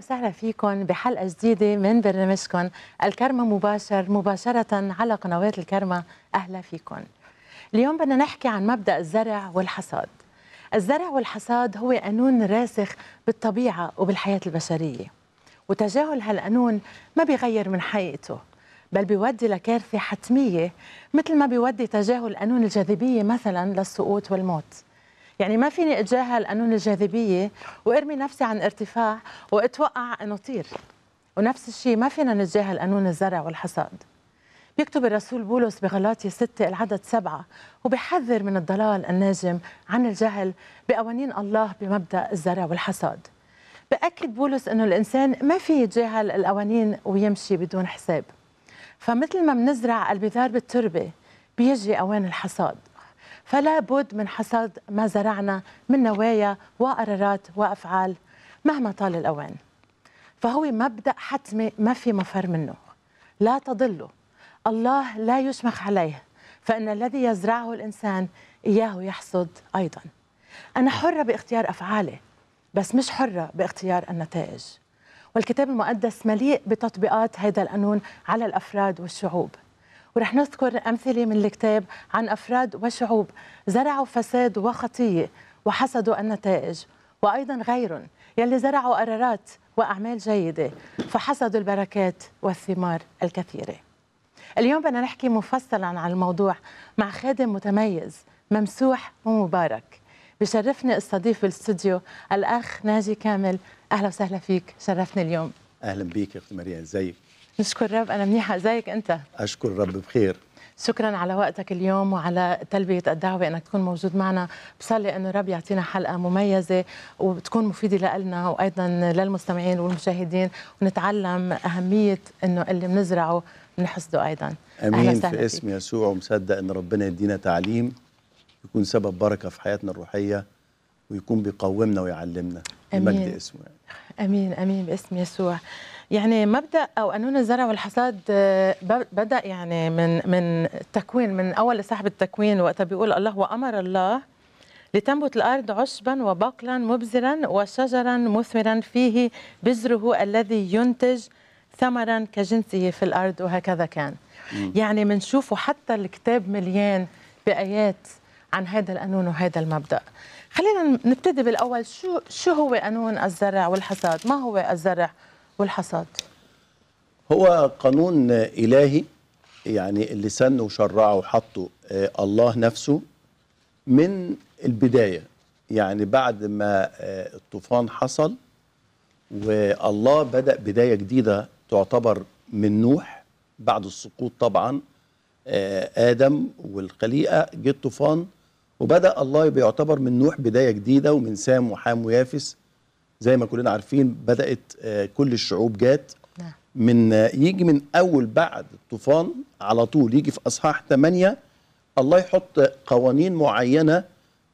وسهلا فيكم بحلقه جديده من برنامجكم الكرمة مباشر مباشرة على قنوات الكرمة أهلا فيكم اليوم بدنا نحكي عن مبدأ الزرع والحصاد الزرع والحصاد هو قانون راسخ بالطبيعة وبالحياة البشرية وتجاهل هالقانون ما بيغير من حقيقته بل بيودي لكارثة حتمية مثل ما بيودي تجاهل قانون الجاذبية مثلا للسقوط والموت يعني ما فيني اتجاهل قانون الجاذبيه وارمي نفسي عن ارتفاع واتوقع انه طير ونفس الشيء ما فينا نتجاهل قانون الزرع والحصاد بيكتب الرسول بولس بغلاطي 6 العدد 7 وبحذر من الضلال الناجم عن الجهل بقوانين الله بمبدا الزرع والحصاد بأكد بولس أنه الإنسان ما في يتجاهل القوانين ويمشي بدون حساب فمثل ما بنزرع البذار بالتربة بيجي أوان الحصاد فلا بد من حصاد ما زرعنا من نوايا وقرارات وافعال مهما طال الاوان فهو مبدا حتمي ما في مفر منه لا تضله الله لا يشمخ عليه فان الذي يزرعه الانسان اياه يحصد ايضا انا حره باختيار افعالي بس مش حره باختيار النتائج والكتاب المقدس مليء بتطبيقات هذا القانون على الافراد والشعوب ورح نذكر أمثلة من الكتاب عن أفراد وشعوب زرعوا فساد وخطية وحصدوا النتائج وأيضا غيرهم يلي زرعوا قرارات وأعمال جيدة فحصدوا البركات والثمار الكثيرة اليوم بدنا نحكي مفصلا عن الموضوع مع خادم متميز ممسوح ومبارك بشرفني استضيف الاستوديو الاخ ناجي كامل اهلا وسهلا فيك شرفني اليوم اهلا بيك يا اختي مريم ازيك نشكر الرب أنا منيحة زيك أنت أشكر رب بخير شكرا على وقتك اليوم وعلى تلبية الدعوة أنك تكون موجود معنا بصلي أن الرب يعطينا حلقة مميزة وتكون مفيدة لنا وأيضا للمستمعين والمشاهدين ونتعلم أهمية أنه اللي بنزرعه بنحصده أيضا أمين في اسم يسوع ومصدق أن ربنا يدينا تعليم يكون سبب بركة في حياتنا الروحية ويكون بيقومنا ويعلمنا بمجد اسمه يعني. امين امين باسم يسوع يعني مبدا او قانون الزرع والحصاد آه، بدا يعني من من التكوين من اول صاحب التكوين وقتها بيقول الله وامر الله لتنبت الارض عشبا وبقلا مبزرا وشجرا مثمرا فيه بذره الذي ينتج ثمرا كجنسه في الارض وهكذا كان مم. يعني بنشوفه حتى الكتاب مليان بايات عن هذا القانون وهذا المبدا خلينا نبتدي بالاول شو شو هو قانون الزرع والحصاد ما هو الزرع والحصاد هو قانون الهي يعني اللي سنه وشرعه وحطه آه، الله نفسه من البدايه يعني بعد ما آه، الطوفان حصل والله بدا بدايه جديده تعتبر من نوح بعد السقوط طبعا آه، ادم والخليقه جه الطوفان وبدا الله بيعتبر من نوح بدايه جديده ومن سام وحام ويافس زي ما كلنا عارفين بدات آه، كل الشعوب جات نعم. من آه، يجي من اول بعد الطوفان على طول يجي في اصحاح 8 الله يحط قوانين معينه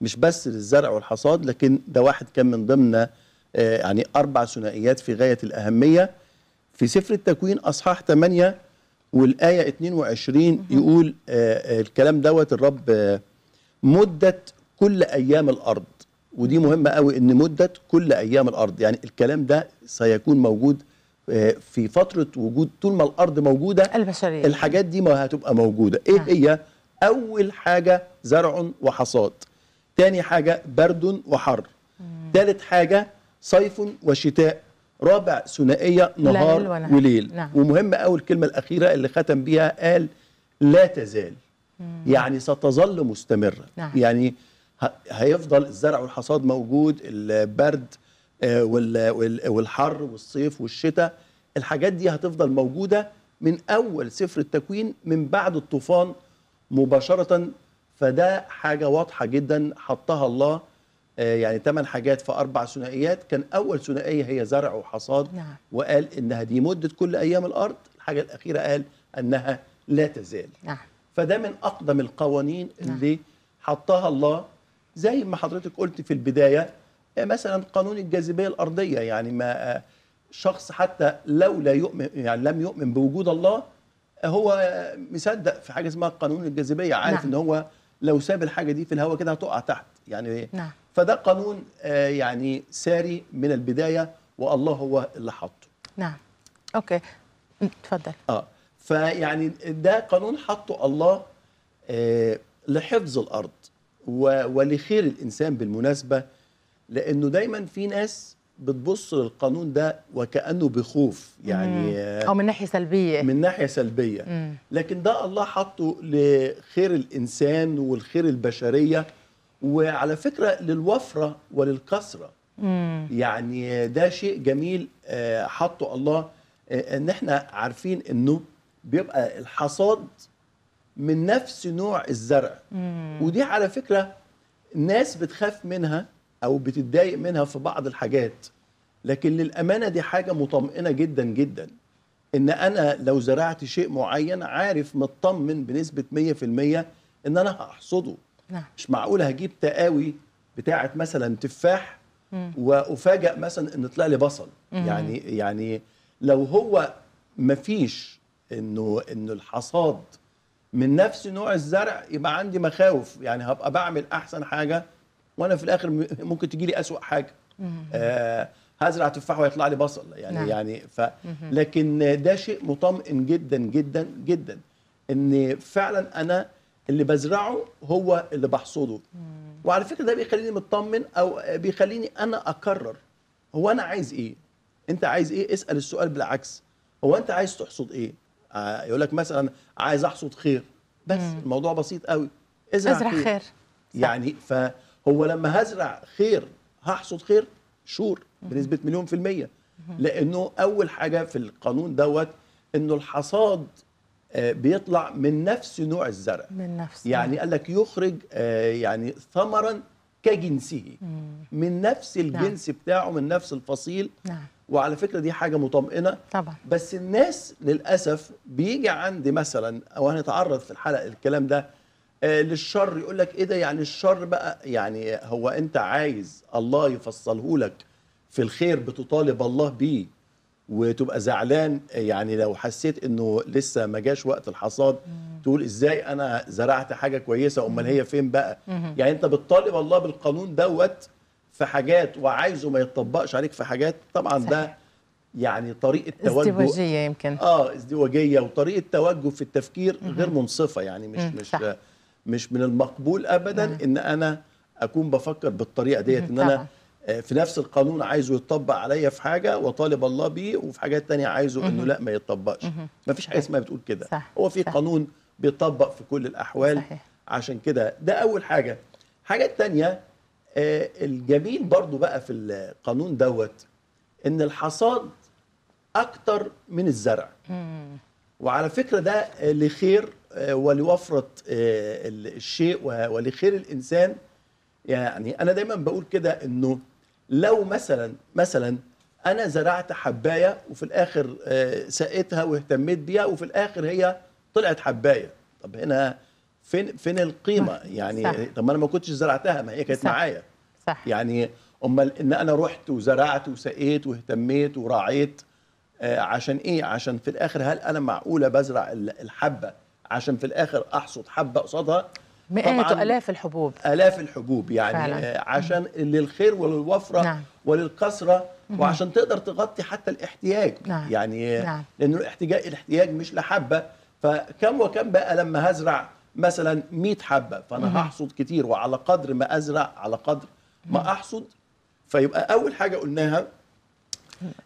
مش بس للزرع والحصاد لكن ده واحد كان من ضمن آه، يعني اربع ثنائيات في غايه الاهميه في سفر التكوين اصحاح 8 والايه 22 يقول الكلام دوت الرب مدة كل أيام الأرض ودي مهمة قوي إن مدة كل أيام الأرض يعني الكلام ده سيكون موجود آه، في فترة وجود طول ما الأرض موجودة البشرية الحاجات دي ما هتبقى موجودة إيه آه. هي؟ أول حاجة زرع وحصاد تاني حاجة برد وحر مم. تالت حاجة صيف وشتاء رابع ثنائية نهار وليل نعم. ومهم أول الكلمة الأخيرة اللي ختم بيها قال لا تزال يعني ستظل مستمرة نعم. يعني هيفضل الزرع والحصاد موجود البرد آه، والحر والصيف والشتاء الحاجات دي هتفضل موجودة من أول سفر التكوين من بعد الطوفان مباشرة فده حاجة واضحة جدا حطها الله آه، يعني ثمان حاجات في أربع ثنائيات كان أول ثنائية هي زرع وحصاد نعم. وقال إنها دي مدة كل أيام الأرض الحاجة الأخيرة قال أنها لا تزال نعم. فده من اقدم القوانين نعم. اللي حطها الله زي ما حضرتك قلت في البدايه آه، مثلا قانون الجاذبيه الارضيه يعني ما آه، شخص حتى لو لا يؤمن يعني لم يؤمن بوجود الله آه، هو مصدق في حاجه اسمها قانون الجاذبيه عارف نعم. ان هو لو ساب الحاجه دي في الهواء كده هتقع تحت يعني نعم. فده قانون يعني ساري من البدايه والله هو اللي حاطه نعم اوكي اتفضل اه فيعني ده قانون حطه الله آه، لحفظ الارض ولخير الانسان بالمناسبه لانه دايما في ناس بتبص للقانون ده وكانه بخوف يعني آه، او من ناحيه سلبيه من ناحيه سلبيه لكن ده الله حطه لخير الانسان والخير البشريه وعلى فكره للوفره وللكثره يعني ده شيء جميل آه، حطه الله ان احنا عارفين انه بيبقى الحصاد من نفس نوع الزرع مم. ودي على فكره الناس بتخاف منها او بتتضايق منها في بعض الحاجات لكن للامانه دي حاجه مطمئنه جدا جدا ان انا لو زرعت شيء معين عارف مطمن بنسبه 100% ان انا هحصده نعم. مش معقول هجيب تقاوي بتاعه مثلا تفاح وأفاجأ وافاجئ مثلا ان طلع لي بصل مم. يعني يعني لو هو مفيش انه انه الحصاد من نفس نوع الزرع يبقى عندي مخاوف يعني هبقى بعمل احسن حاجه وانا في الاخر ممكن تجي لي اسوء حاجه آه هزرع تفاح ويطلع لي بصل يعني نعم. يعني ف لكن ده شيء مطمئن جدا جدا جدا ان فعلا انا اللي بزرعه هو اللي بحصده وعلى فكره ده بيخليني مطمن او بيخليني انا اكرر هو انا عايز ايه انت عايز ايه اسال السؤال بالعكس هو انت عايز تحصد ايه آه، يقول لك مثلا عايز احصد خير بس مم. الموضوع بسيط قوي ازرع, أزرع خير, خير. يعني فهو لما هزرع خير هحصد خير شور بنسبه مليون في الميه لانه اول حاجه في القانون دوت انه الحصاد آه، بيطلع من نفس نوع الزرع من نفس يعني قال لك يخرج آه، يعني ثمرا كجنسه من نفس نعم. الجنس نعم. بتاعه من نفس الفصيل نعم. وعلى فكره دي حاجه مطمئنه طبعا بس الناس للاسف بيجي عندي مثلا او هنتعرض في الحلقه الكلام ده آه، للشر يقول لك ايه ده يعني الشر بقى يعني هو انت عايز الله يفصله لك في الخير بتطالب الله بيه وتبقى زعلان يعني لو حسيت انه لسه ما جاش وقت الحصاد تقول ازاي انا زرعت حاجه كويسه امال هي فين بقى يعني انت بتطالب الله بالقانون دوت في حاجات وعايزه ما يتطبقش عليك في حاجات طبعا صحيح. ده يعني طريقه توجه ازدواجيه يمكن اه ازدواجيه وطريقه توجه في التفكير غير منصفه يعني مش مش صح. مش من المقبول ابدا ان انا اكون بفكر بالطريقه ديت ان انا في نفس القانون عايزه يتطبق عليا في حاجه وطالب الله بيه وفي حاجات تانية عايزه انه لا ما يتطبقش ما فيش حاجه اسمها بتقول كده هو في قانون بيطبق في كل الاحوال صحيح. عشان كده ده اول حاجه الحاجه الثانيه آه، الجميل برضو بقى في القانون دوت ان الحصاد اكتر من الزرع وعلى فكره ده لخير آه، ولوفره آه، الشيء ولخير الانسان يعني انا دايما بقول كده انه لو مثلا مثلا انا زرعت حبايه وفي الاخر آه، سقيتها واهتميت بيها وفي الاخر هي طلعت حبايه طب هنا فين فين القيمه يعني صح. طب ما انا ما كنتش زرعتها ما هي كانت صح. معايا صح يعني امال ان انا رحت وزرعت وسقيت واهتميت وراعيت آه، عشان ايه عشان في الاخر هل انا معقوله بزرع الحبه عشان في الاخر احصد حبه قصادها مئات وآلاف الحبوب آلاف الحبوب يعني فعلا. آه، عشان للخير وللوفرة نعم. وللكثرة وعشان تقدر تغطي حتى الاحتياج نعم. يعني نعم. لأنه الاحتياج الاحتياج مش لحبة فكم وكم بقى لما هزرع مثلا 100 حبة فأنا مم. هحصد كتير وعلى قدر ما أزرع على قدر ما أحصد فيبقى أول حاجة قلناها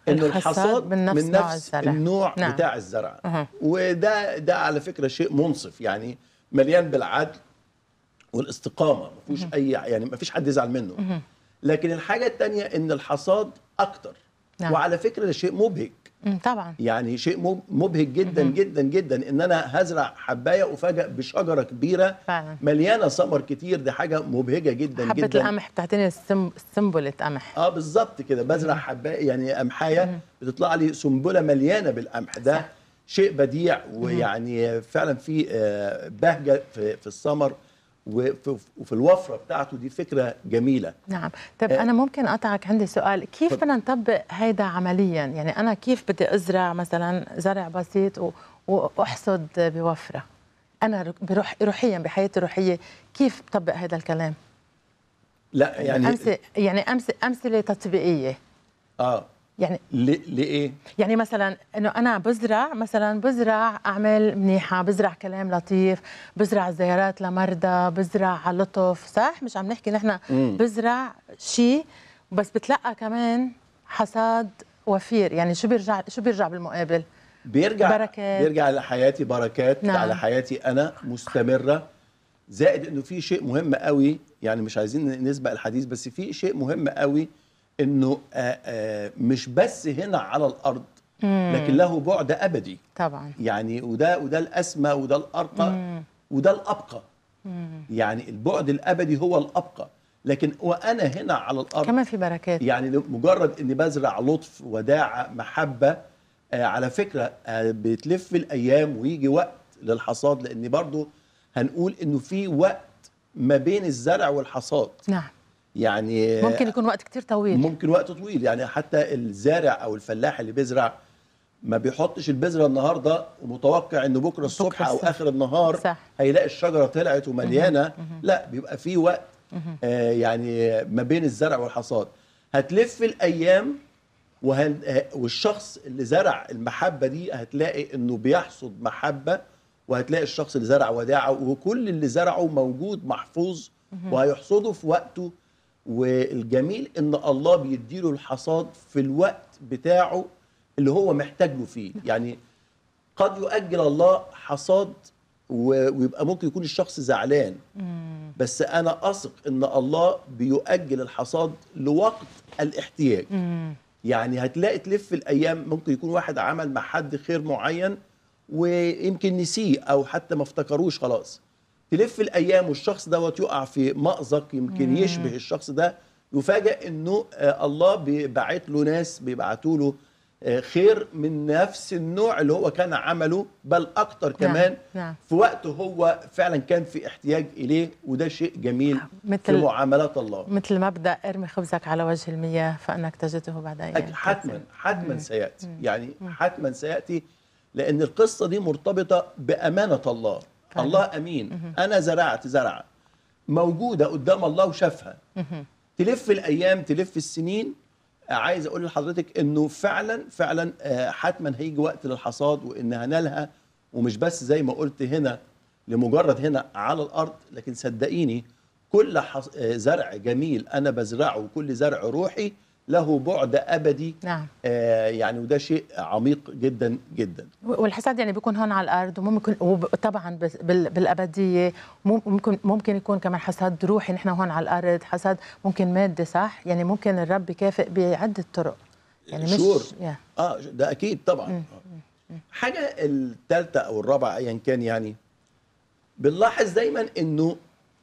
انه الحصاد من نفس, من نفس نوع النوع نعم. بتاع الزرع أه. وده ده على فكره شيء منصف يعني مليان بالعدل والاستقامه ما فيهوش اي يعني ما فيش حد يزعل منه لكن الحاجه الثانيه ان الحصاد اكتر نعم. وعلى فكره ده شيء مبهج طبعا يعني شيء مبهج جدا جدا جدا ان انا هزرع حبايه افاجئ بشجره كبيره فعلا. مليانه ثمر كتير دي حاجه مبهجه جدا حبة جدا حبه القمح بتاعتنا سنبله قمح اه بالظبط كده بزرع حبايه يعني قمحايه بتطلع لي سنبله مليانه بالقمح ده صح. شيء بديع ويعني فعلا في آه، بهجه في الثمر وفي الوفره بتاعته دي فكره جميله نعم طب آه انا ممكن اقطعك عندي سؤال كيف بدنا نطبق هيدا عمليا يعني انا كيف بدي ازرع مثلا زرع بسيط و... واحصد بوفره انا بروح روحيا بحياتي الروحيه كيف بطبق هذا الكلام لا يعني امثله يعني امثله تطبيقيه اه يعني لإيه؟ يعني مثلا انه انا بزرع مثلا بزرع اعمال منيحه، بزرع كلام لطيف، بزرع زيارات لمرضى، بزرع لطف، صح؟ مش عم نحكي نحن بزرع شيء بس بتلقى كمان حصاد وفير، يعني شو بيرجع شو بيرجع بالمقابل؟ بيرجع بركات بيرجع لحياتي بركات نعم. على حياتي انا مستمره زائد انه في شيء مهم قوي يعني مش عايزين نسبق الحديث بس في شيء مهم قوي انه مش بس هنا على الارض لكن له بعد ابدي طبعا يعني وده وده الاسمى وده الارقى وده الابقى يعني البعد الابدي هو الابقى لكن وانا هنا على الارض كمان في بركات يعني مجرد اني بزرع لطف وداعه محبه آه على فكره آه بتلف الايام ويجي وقت للحصاد لان برضو هنقول انه في وقت ما بين الزرع والحصاد نعم يعني ممكن يكون وقت كتير طويل ممكن وقت طويل يعني حتى الزارع او الفلاح اللي بيزرع ما بيحطش البذره النهارده ومتوقع ان بكره الصبح او اخر النهار صح. هيلاقي الشجره طلعت ومليانه لا بيبقى في وقت آه يعني ما بين الزرع والحصاد هتلف الايام وهن آه، والشخص اللي زرع المحبه دي هتلاقي انه بيحصد محبه وهتلاقي الشخص اللي زرع وداعه وكل اللي زرعه موجود محفوظ وهيحصده في وقته والجميل ان الله بيديله الحصاد في الوقت بتاعه اللي هو محتاجه فيه يعني قد يؤجل الله حصاد ويبقى ممكن يكون الشخص زعلان بس انا اثق ان الله بيؤجل الحصاد لوقت الاحتياج يعني هتلاقي تلف الايام ممكن يكون واحد عمل مع حد خير معين ويمكن نسيه او حتى ما افتكروش خلاص تلف الايام والشخص دوت يقع في مأزق يمكن يشبه الشخص ده يفاجئ انه آه، الله بيبعت له ناس بيبعتوا له آه، خير من نفس النوع اللي هو كان عمله بل اكتر نعم، كمان نعم. نعم. في وقت هو فعلا كان في احتياج اليه وده شيء جميل آه، مثل في معاملات الله مثل مبدا ارمي خبزك على وجه المياه فانك تجده بعد ايام حتما حتما سياتي يعني حتما سياتي لان القصه دي مرتبطه بامانه الله فعلا. الله امين مه. انا زرعت زرعه موجوده قدام الله وشافها تلف الايام تلف السنين عايز اقول لحضرتك انه فعلا فعلا آه، حتما هيجي وقت للحصاد وان هنالها ومش بس زي ما قلت هنا لمجرد هنا على الارض لكن صدقيني كل آه، زرع جميل انا بزرعه وكل زرع روحي له بعد ابدي نعم. آه يعني وده شيء عميق جدا جدا والحسد يعني بيكون هون على الارض وممكن وطبعا بالابديه ممكن ممكن يكون كمان حسد روحي نحن هون على الارض حسد ممكن مادي صح يعني ممكن الرب يكافئ بعده طرق يعني مش شور. اه ده اكيد طبعا مم. آه. مم. حاجه الثالثه او الرابعه ايا كان يعني بنلاحظ دايما انه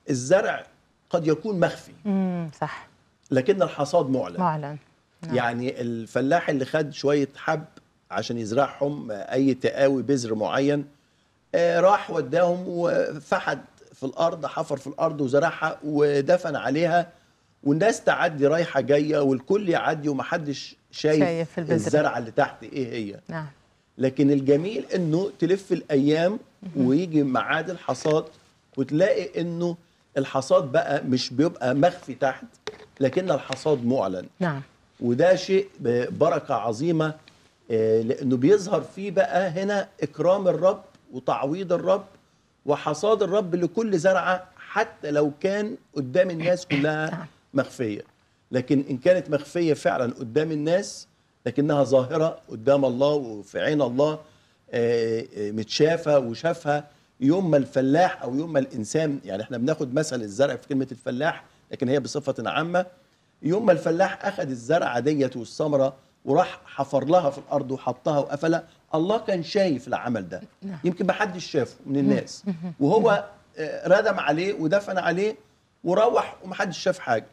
الزرع قد يكون مخفي امم صح لكن الحصاد معلن معلن نعم. يعني الفلاح اللي خد شويه حب عشان يزرعهم اي تقاوي بذر معين آه، راح وداهم وفحد في الارض حفر في الارض وزرعها ودفن عليها والناس تعدي رايحه جايه والكل يعدي ومحدش شايف, شايف الزرعه اللي تحت ايه هي نعم لكن الجميل انه تلف الايام ويجي ميعاد الحصاد وتلاقي انه الحصاد بقى مش بيبقى مخفي تحت لكن الحصاد معلن نعم وده شيء بركة عظيمة آه، لأنه بيظهر فيه بقى هنا إكرام الرب وتعويض الرب وحصاد الرب لكل زرعة حتى لو كان قدام الناس كلها نعم. مخفية لكن إن كانت مخفية فعلا قدام الناس لكنها ظاهرة قدام الله وفي عين الله آه، آه، متشافة وشافها يوم ما الفلاح أو يوم ما الإنسان يعني إحنا بناخد مثل الزرع في كلمة الفلاح لكن هي بصفه عامه يوم ما الفلاح اخذ الزرعه ديت والثمره وراح حفر لها في الارض وحطها وقفلها الله كان شايف العمل ده نعم. يمكن ما حدش شافه من الناس وهو آه، ردم عليه ودفن عليه وروح ومحدش شاف حاجه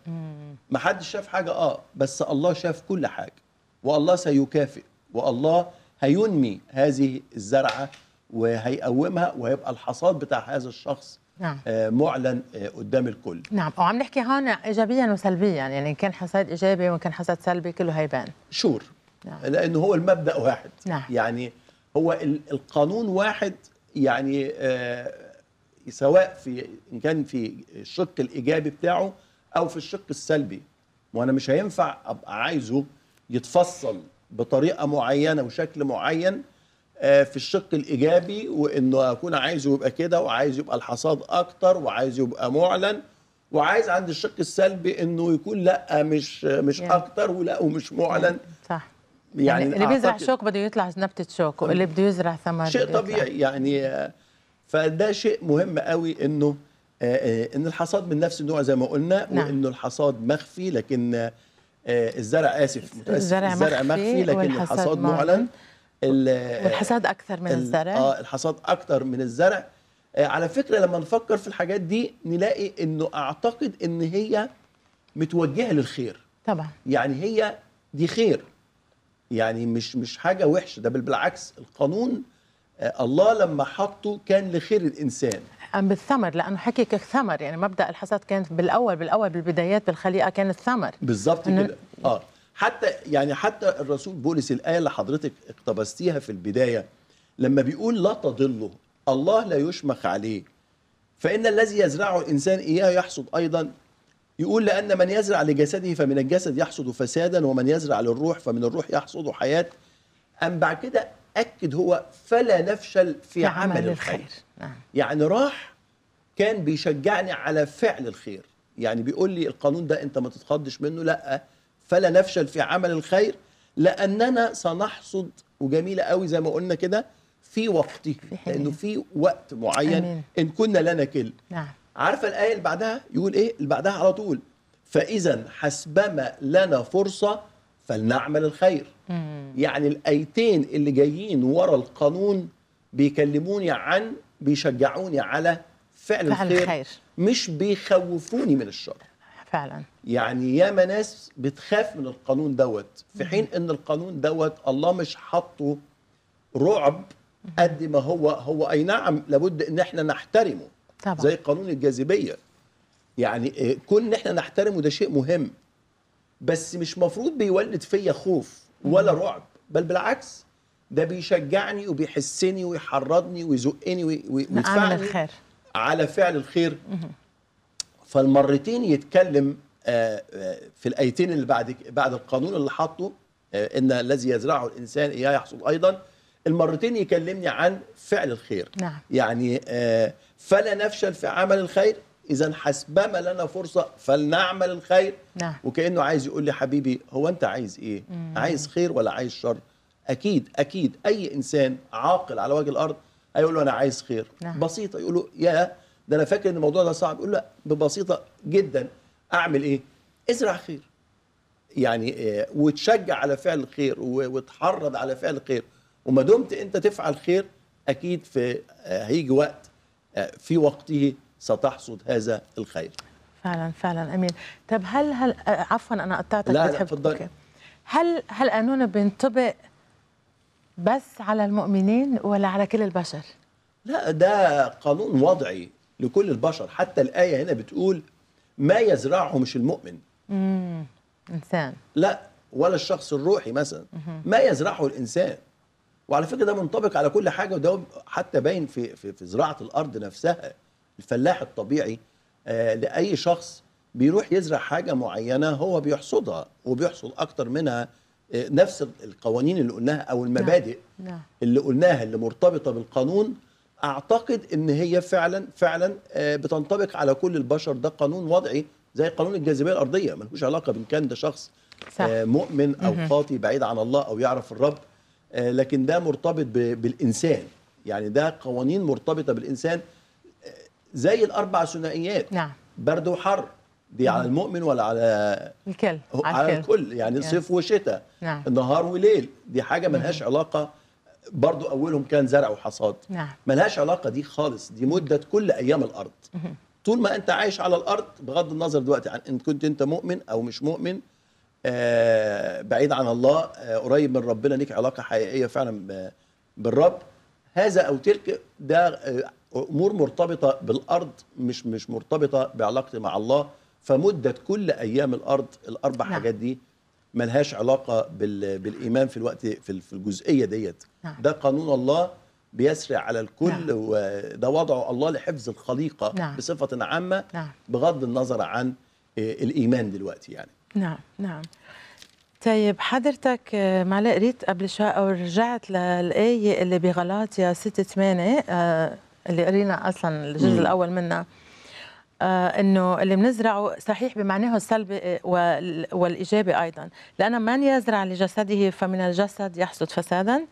محدش شاف حاجه اه بس الله شاف كل حاجه والله سيكافئ والله هينمي هذه الزرعه وهيقومها وهيبقى الحصاد بتاع هذا الشخص نعم. آه، معلن آه، قدام الكل نعم وعم نحكي هون ايجابيا وسلبيا يعني ان كان حساد ايجابي وان كان حساد سلبي كله هيبان شور نعم. لانه هو المبدا واحد نعم. يعني هو القانون واحد يعني آه، سواء في ان كان في الشق الايجابي بتاعه او في الشق السلبي وانا مش هينفع ابقى عايزه يتفصل بطريقه معينه وشكل معين آه، في الشق الايجابي وانه اكون عايزه يبقى كده وعايز يبقى الحصاد اكتر وعايز يبقى معلن وعايز عند الشق السلبي انه يكون لا مش مش يعني. اكتر ولا ومش يعني معلن صح يعني, يعني اللي بيزرع شوك بده يطلع نبته شوك واللي بده يزرع ثمر شيء طبيعي يعني آه، فده شيء مهم قوي انه آه، ان الحصاد من نفس النوع زي ما قلنا نعم. وانه الحصاد مخفي لكن الزرع اسف متاسف الزرع, الزرع مخفي, مخفي لكن الحصاد معلن, معلن والحصاد اكثر من الزرع اه الحصاد اكثر من الزرع آه، على فكره لما نفكر في الحاجات دي نلاقي انه اعتقد ان هي متوجهه للخير طبعا يعني هي دي خير يعني مش مش حاجه وحشه ده بل بالعكس القانون آه، الله لما حطه كان لخير الانسان أم بالثمر لانه حكي كثمر يعني مبدا الحصاد كان بالاول بالاول بالبدايات بالخليقه كان الثمر بالظبط كده اه حتى يعني حتى الرسول بولس الايه اللي حضرتك اقتبستيها في البدايه لما بيقول لا تضله الله لا يشمخ عليه فان الذي يزرعه الانسان اياه يحصد ايضا يقول لان من يزرع لجسده فمن الجسد يحصد فسادا ومن يزرع للروح فمن الروح يحصد حياه ام بعد كده اكد هو فلا نفشل في عمل, عمل الخير, نعم. يعني راح كان بيشجعني على فعل الخير يعني بيقول لي القانون ده انت ما تتخضش منه لا فلا نفشل في عمل الخير لاننا سنحصد وجميله قوي زي ما قلنا كده في وقته لانه في وقت معين أمين. ان كنا لنا كل نعم عارفه الايه اللي بعدها يقول ايه اللي بعدها على طول فاذا حسبما لنا فرصه فلنعمل الخير مم. يعني الايتين اللي جايين ورا القانون بيكلموني عن بيشجعوني على فعل, فعل الخير, الخير مش بيخوفوني من الشر فعلا يعني ياما ناس بتخاف من القانون دوت في حين ان القانون دوت الله مش حاطه رعب قد ما هو هو اي نعم لابد ان احنا نحترمه طبعا. زي قانون الجاذبيه يعني آه، كون ان احنا نحترمه ده شيء مهم بس مش مفروض بيولد فيا خوف ولا رعب بل بالعكس ده بيشجعني وبيحسني ويحرضني ويزقني نعم، ويدفعني على فعل الخير فالمرتين يتكلم آه، آه، في الايتين اللي بعد بعد القانون اللي حاطه آه، ان الذي يزرعه الانسان اياه يحصل ايضا المرتين يكلمني عن فعل الخير نعم. يعني فلا نفشل في عمل الخير اذا حسبما لنا فرصه فلنعمل الخير نعم. وكانه عايز يقول لي حبيبي هو انت عايز ايه مم. عايز خير ولا عايز شر اكيد اكيد اي انسان عاقل على وجه الارض هيقول له انا عايز خير نعم. بسيطه يقول له يا ده انا فاكر ان الموضوع ده صعب يقول لا ببسيطه جدا اعمل ايه ازرع خير يعني إيه وتشجع على فعل الخير وتحرض على فعل الخير وما دمت انت تفعل خير اكيد في آه، هيجي وقت آه، في وقته ستحصد هذا الخير فعلا فعلا امين طب هل هل آه، عفوا انا قطعتك لا بتحب لا اتفضلي هل هل قانون بينطبق بس على المؤمنين ولا على كل البشر لا ده قانون وضعي لكل البشر حتى الآية هنا بتقول ما يزرعه مش المؤمن إنسان لا ولا الشخص الروحي مثلا ما يزرعه الإنسان وعلى فكرة ده منطبق على كل حاجة وده حتى باين في, في, في زراعة الأرض نفسها الفلاح الطبيعي آه لأي شخص بيروح يزرع حاجة معينة هو بيحصدها وبيحصد أكتر منها آه، نفس القوانين اللي قلناها او المبادئ لا. نعم. لا. نعم. اللي قلناها اللي مرتبطه بالقانون اعتقد ان هي فعلا فعلا آه، بتنطبق على كل البشر ده قانون وضعي زي قانون الجاذبيه الارضيه ملوش علاقه بان كان ده شخص آه، صح. مؤمن او خاطي بعيد عن الله او يعرف الرب آه، لكن ده مرتبط بالانسان يعني ده قوانين مرتبطه بالانسان زي الاربع ثنائيات نعم برد وحر دي على المؤمن ولا على الكل على, الكل يعني صيف وشتاء نعم. نهار وليل دي حاجه ملهاش علاقه برضو اولهم كان زرع وحصاد نعم. ملهاش علاقه دي خالص دي مده كل ايام الارض طول ما انت عايش على الارض بغض النظر دلوقتي عن ان كنت انت مؤمن او مش مؤمن آه بعيد عن الله آه قريب من ربنا ليك علاقه حقيقيه فعلا بالرب هذا او تلك ده آه امور مرتبطه بالارض مش مش مرتبطه بعلاقتي مع الله فمده كل ايام الارض الاربع نعم. حاجات دي ملهاش علاقه بالايمان في الوقت في الجزئيه ديت نعم. ده قانون الله بيسري على الكل نعم. وده وضعه الله لحفظ الخليقه نعم. بصفه عامه نعم. بغض النظر عن آه، الايمان دلوقتي يعني نعم نعم طيب حضرتك آه، معلاء قريت قبل شوي او رجعت للايه اللي بغلاطيا 6 8 اللي قرينا اصلا الجزء الاول منها آه، انه اللي بنزرعه صحيح بمعناه السلبي آه، والايجابي ايضا لان من يزرع لجسده فمن الجسد يحصد فسادا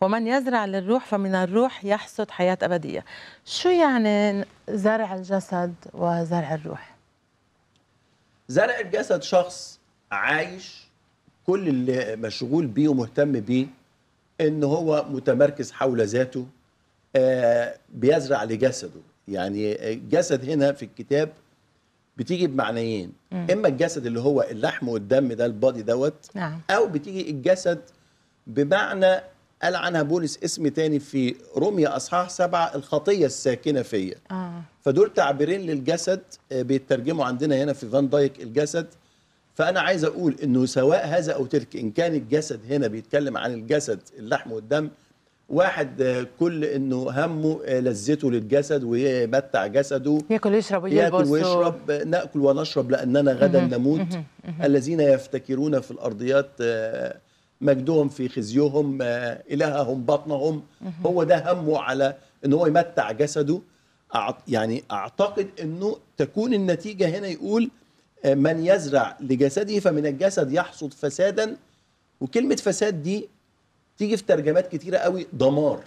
ومن يزرع للروح فمن الروح يحصد حياه ابديه شو يعني زرع الجسد وزرع الروح زرع الجسد شخص عايش كل اللي مشغول بيه ومهتم بيه ان هو متمركز حول ذاته آه بيزرع لجسده يعني الجسد هنا في الكتاب بتيجي بمعنيين اما الجسد اللي هو اللحم والدم ده البادي دوت نعم. او بتيجي الجسد بمعنى قال عنها بولس اسم تاني في روميا اصحاح سبعة الخطيه الساكنه فيا آه. فدول تعبيرين للجسد آه، بيترجموا عندنا هنا في فان دايك الجسد فانا عايز اقول انه سواء هذا او تلك ان كان الجسد هنا بيتكلم عن الجسد اللحم والدم واحد آه، كل انه همه آه، لذته للجسد ويمتع جسده ياكل ويشرب ياكل آه، ويشرب ناكل ونشرب لاننا غدا نموت الذين يفتكرون في الارضيات مجدهم في خزيهم الههم بطنهم هو ده همه على ان هو يمتع جسده يعني اعتقد انه تكون النتيجه هنا يقول من يزرع لجسده فمن الجسد يحصد فسادا وكلمه فساد دي تيجي في ترجمات كتيرة قوي دمار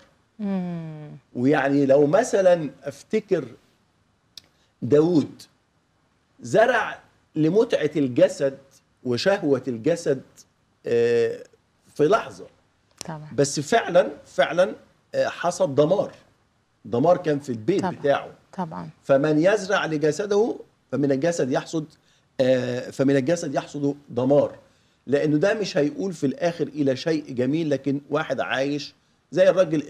ويعني لو مثلا افتكر داود زرع لمتعة الجسد وشهوة الجسد آه، في لحظة طبعا. بس فعلا فعلا آه، حصل دمار دمار كان في البيت طبعا. بتاعه طبعا فمن يزرع لجسده فمن الجسد يحصد آه، فمن الجسد يحصد دمار لانه ده مش هيقول في الاخر الى شيء جميل لكن واحد عايش زي الراجل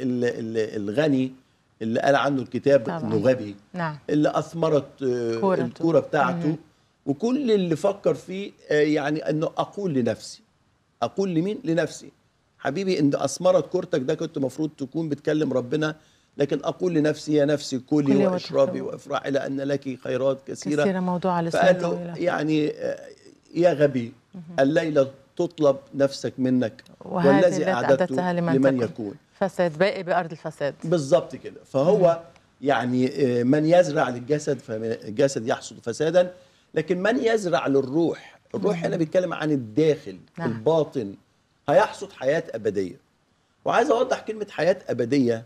الغني اللي قال عنه الكتاب انه غبي نعم. اللي اثمرت آه، كورته. الكوره بتاعته مم. وكل اللي فكر فيه آه، يعني انه اقول لنفسي اقول لمين لنفسي حبيبي ان اثمرت كورتك ده كنت المفروض تكون بتكلم ربنا لكن اقول لنفسي يا نفسي كلي واشربي وافرحي لان لك خيرات كثيره كثيره موضوع على يعني آه، يا غبي الليلة تطلب نفسك منك والذي أعددته لمن, لمن يكون فساد باقي بأرض الفساد بالظبط كده فهو يعني آه، من يزرع للجسد فالجسد يحصد فسادا لكن من يزرع للروح الروح هنا بيتكلم عن الداخل نعم. الباطن هيحصد حياة أبدية وعايز أوضح كلمة حياة أبدية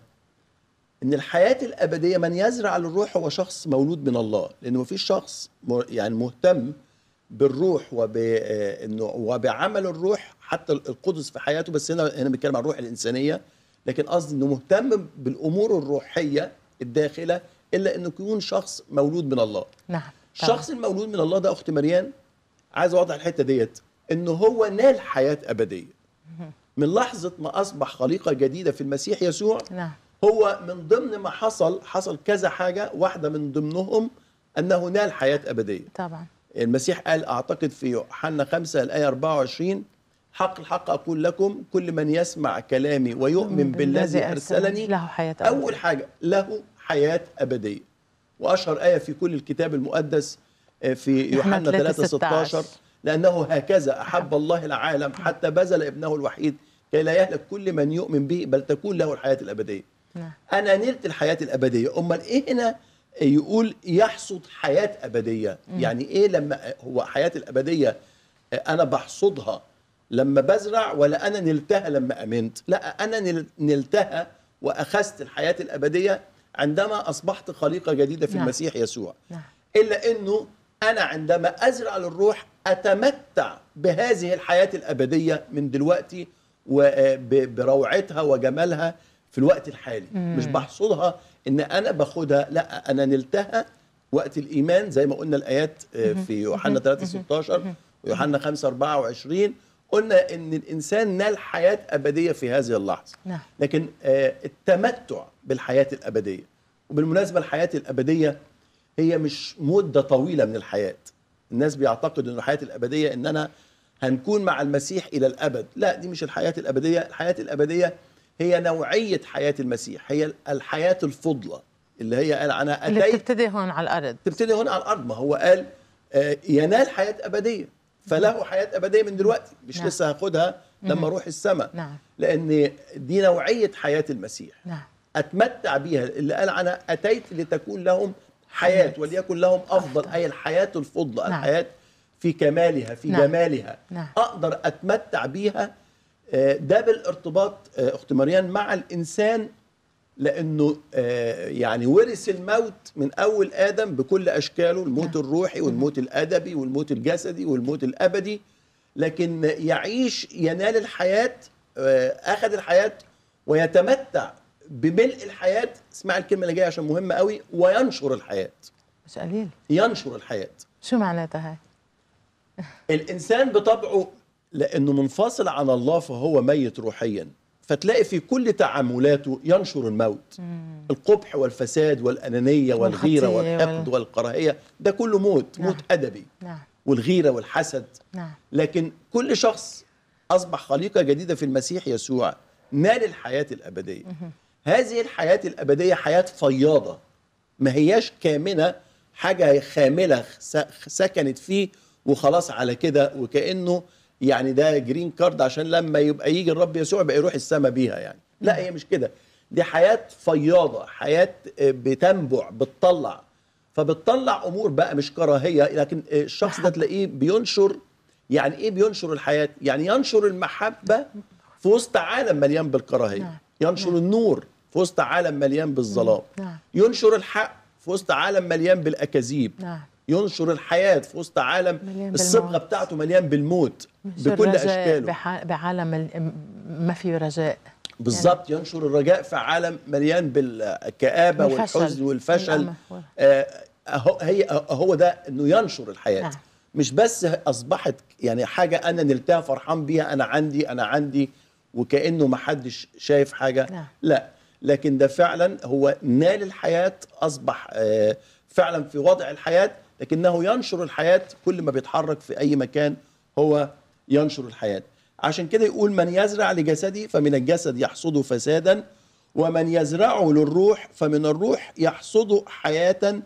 إن الحياة الأبدية من يزرع للروح هو شخص مولود من الله لأنه مفيش شخص يعني مهتم بالروح وب آه، وبعمل الروح حتى القدس في حياته بس هنا هنا بنتكلم عن الروح الانسانيه لكن قصدي انه مهتم بالامور الروحيه الداخله الا انه يكون شخص مولود من الله نعم الشخص المولود من الله ده اخت مريان عايز اوضح الحته ديت انه هو نال حياه ابديه من لحظه ما اصبح خليقه جديده في المسيح يسوع نعم هو من ضمن ما حصل حصل كذا حاجه واحده من ضمنهم انه نال حياه ابديه طبعا المسيح قال أعتقد في يوحنا 5 الآية 24 حق الحق أقول لكم كل من يسمع كلامي ويؤمن بالذي أرسلني له حياة أبدية أول حاجة له حياة أبدية وأشهر آية في كل الكتاب المقدس آه، في يوحنا 3 16 لأنه هكذا أحب الله العالم حتى بذل ابنه الوحيد كي لا يهلك كل من يؤمن به بل تكون له الحياة الأبدية نعم. أنا نلت الحياة الأبدية أمال إيه هنا يقول يحصد حياه ابديه مم. يعني ايه لما هو حياه الابديه انا بحصدها لما بزرع ولا انا نلتها لما امنت لا انا نلتها واخذت الحياه الابديه عندما اصبحت خليقه جديده في نعم. المسيح يسوع نعم. الا انه انا عندما ازرع للروح اتمتع بهذه الحياه الابديه من دلوقتي وبروعتها وجمالها في الوقت الحالي مم. مش بحصدها ان انا باخدها لا انا نلتها وقت الايمان زي ما قلنا الايات آه، في يوحنا 3 16 ويوحنا 5 24 قلنا ان الانسان نال حياه ابديه في هذه اللحظه نعم. لكن آه، التمتع بالحياه الابديه وبالمناسبه الحياه الابديه هي مش مده طويله من الحياه الناس بيعتقدوا ان الحياه الابديه ان انا هنكون مع المسيح الى الابد لا دي مش الحياه الابديه الحياه الابديه هي نوعيه حياه المسيح هي الحياه الفضله اللي هي قال عنها اللي تبتدي هون على الارض تبتدي هون على الارض ما هو قال آه، ينال حياه ابديه فله حياه ابديه من دلوقتي مش نعم. لسه هاخدها لما اروح السماء نعم. لان دي نوعيه حياه المسيح نعم. اتمتع بيها اللي قال عنها اتيت لتكون لهم حياه, وليكن لهم افضل اي الحياه الفضلى نعم. الحياه في كمالها في نعم. جمالها نعم. اقدر اتمتع بيها آه، ده بالارتباط آه، اخت مريان مع الانسان لانه آه، يعني ورث الموت من اول ادم بكل اشكاله الموت نعم. الروحي والموت الادبي والموت الجسدي والموت الابدي لكن يعيش ينال الحياه اخذ الحياه ويتمتع بملء الحياه اسمع الكلمه اللي جايه عشان مهمه قوي وينشر الحياه مش قليل ينشر الحياه شو معناتها هاي الانسان بطبعه لأنه منفصل عن الله فهو ميت روحيا فتلاقي في كل تعاملاته ينشر الموت مم. القبح والفساد والأنانية والغيرة والحقد والكراهية ده كله موت نعم. موت أدبي نعم. والغيرة والحسد نعم. لكن كل شخص أصبح خليقة جديدة في المسيح يسوع نال الحياة الأبدية مم. هذه الحياة الأبدية حياة فياضة ما هياش كامنة حاجة خاملة سكنت فيه وخلاص على كده وكأنه يعني ده جرين كارد عشان لما يبقى يجي الرب يسوع يبقى يروح السما بيها يعني لا هي مش كده دي حياه فياضه حياه آه، بتنبع بتطلع فبتطلع امور بقى مش كراهيه لكن آه، الشخص ده تلاقيه بينشر يعني ايه بينشر الحياه يعني ينشر المحبه في وسط عالم مليان بالكراهيه نعم. ينشر نعم. النور في وسط عالم مليان بالظلام نعم. ينشر الحق في وسط عالم مليان بالاكاذيب ينشر الحياه في وسط عالم الصبغه بتاعته مليان بالموت بكل اشكاله بعالم ما في رجاء بالظبط يعني ينشر الرجاء في عالم مليان بالكآبة والحزن والفشل آه هي هو ده انه ينشر الحياة نعم. مش بس اصبحت يعني حاجة انا نلتها فرحان بيها انا عندي انا عندي وكأنه ما حدش شايف حاجة نعم. لا لكن ده فعلا هو نال الحياة اصبح آه فعلا في وضع الحياة لكنه ينشر الحياة كل ما بيتحرك في أي مكان هو ينشر الحياة عشان كده يقول من يزرع لجسدي فمن الجسد يحصد فسادا ومن يزرعه للروح فمن الروح يحصد حياة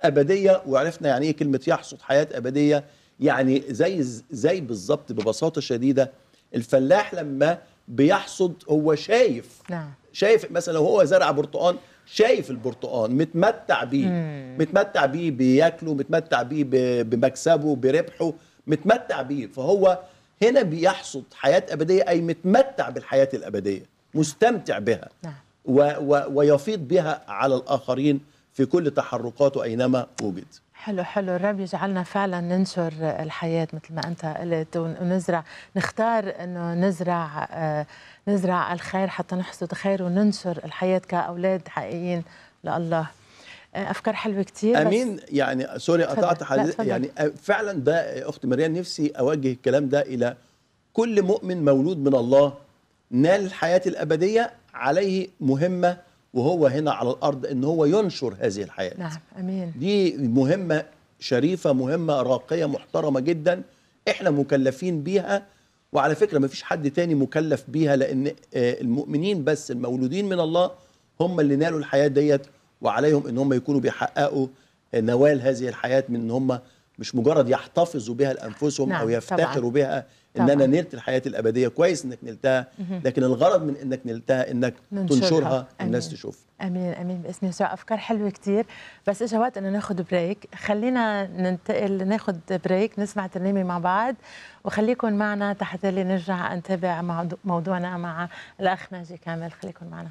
أبدية وعرفنا يعني إيه كلمة يحصد حياة أبدية يعني زي زي بالظبط ببساطة شديدة الفلاح لما بيحصد هو شايف نعم. شايف مثلا لو هو زرع برتقان شايف البرتقان متمتع بيه متمتع بيه بياكله متمتع بيه بمكسبه بربحه متمتع بيه فهو هنا بيحصد حياة أبدية أي متمتع بالحياة الأبدية مستمتع بها نعم. و و ويفيض بها على الآخرين في كل تحركاته أينما وجد حلو حلو الرب يجعلنا فعلا ننشر الحياة مثل ما أنت قلت ونزرع نختار أنه نزرع آه، نزرع الخير حتى نحصد خير وننشر الحياة كأولاد حقيقيين لله آه، افكار حلوه كتير امين يعني سوري قطعت يعني آه، فعلا ده اخت مريم نفسي اوجه الكلام ده الى كل مؤمن مولود من الله نال الحياه الابديه عليه مهمه وهو هنا على الارض ان هو ينشر هذه الحياه نعم امين دي مهمه شريفه مهمه راقيه محترمه جدا احنا مكلفين بيها وعلى فكره ما فيش حد تاني مكلف بيها لان آه، المؤمنين بس المولودين من الله هم اللي نالوا الحياه ديت وعليهم ان هم يكونوا بيحققوا آه، نوال هذه الحياه من ان هم مش مجرد يحتفظوا بها لانفسهم نعم او يفتخروا بها ان انا نلت الحياه الابديه كويس انك نلتها لكن الغرض من انك نلتها انك تنشرها الناس تشوفها امين امين باسم يسوع افكار حلوه كثير بس اجى وقت انه ناخذ بريك خلينا ننتقل ناخذ بريك نسمع ترنيمه مع بعض وخليكم معنا تحت اللي نرجع نتابع موضوعنا مع الاخ ناجي كامل خليكم معنا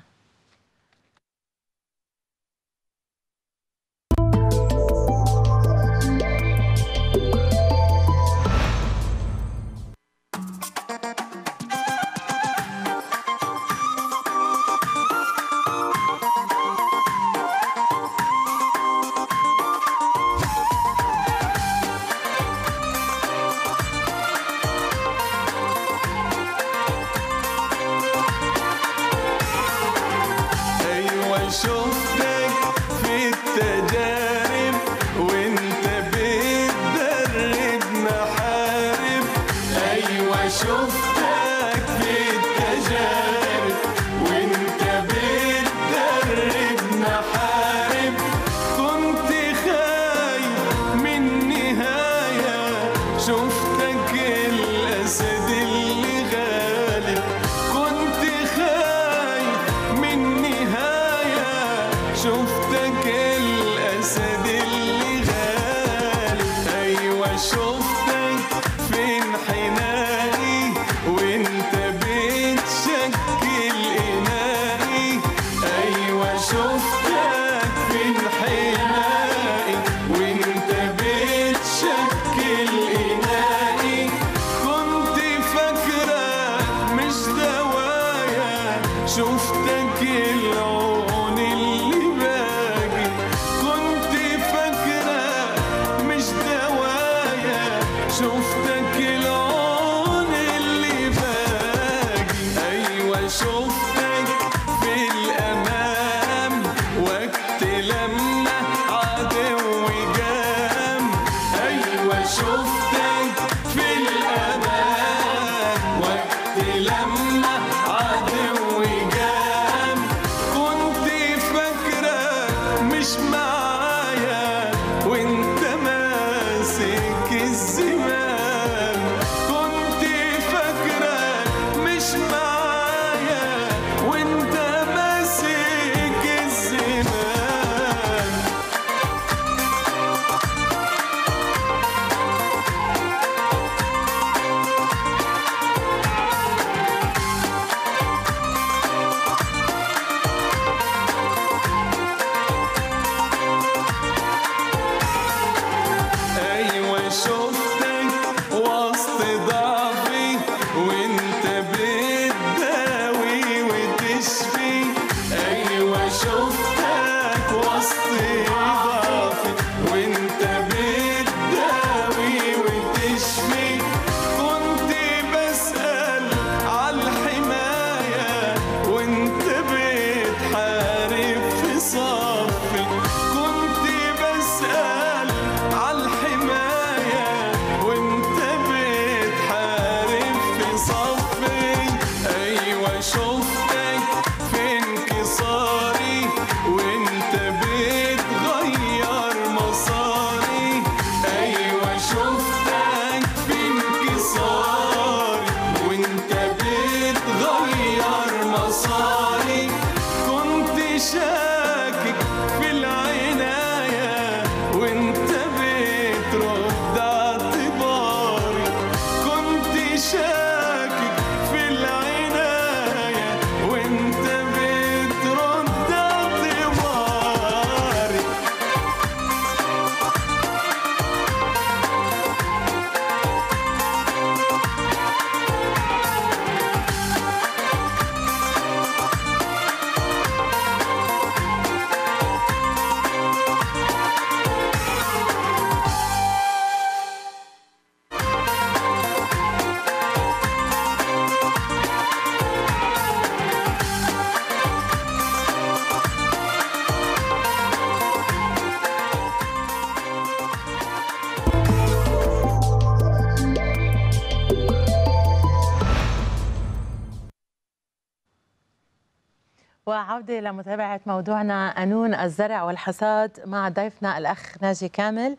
مستعدة لمتابعة موضوعنا قانون الزرع والحصاد مع ضيفنا الأخ ناجي كامل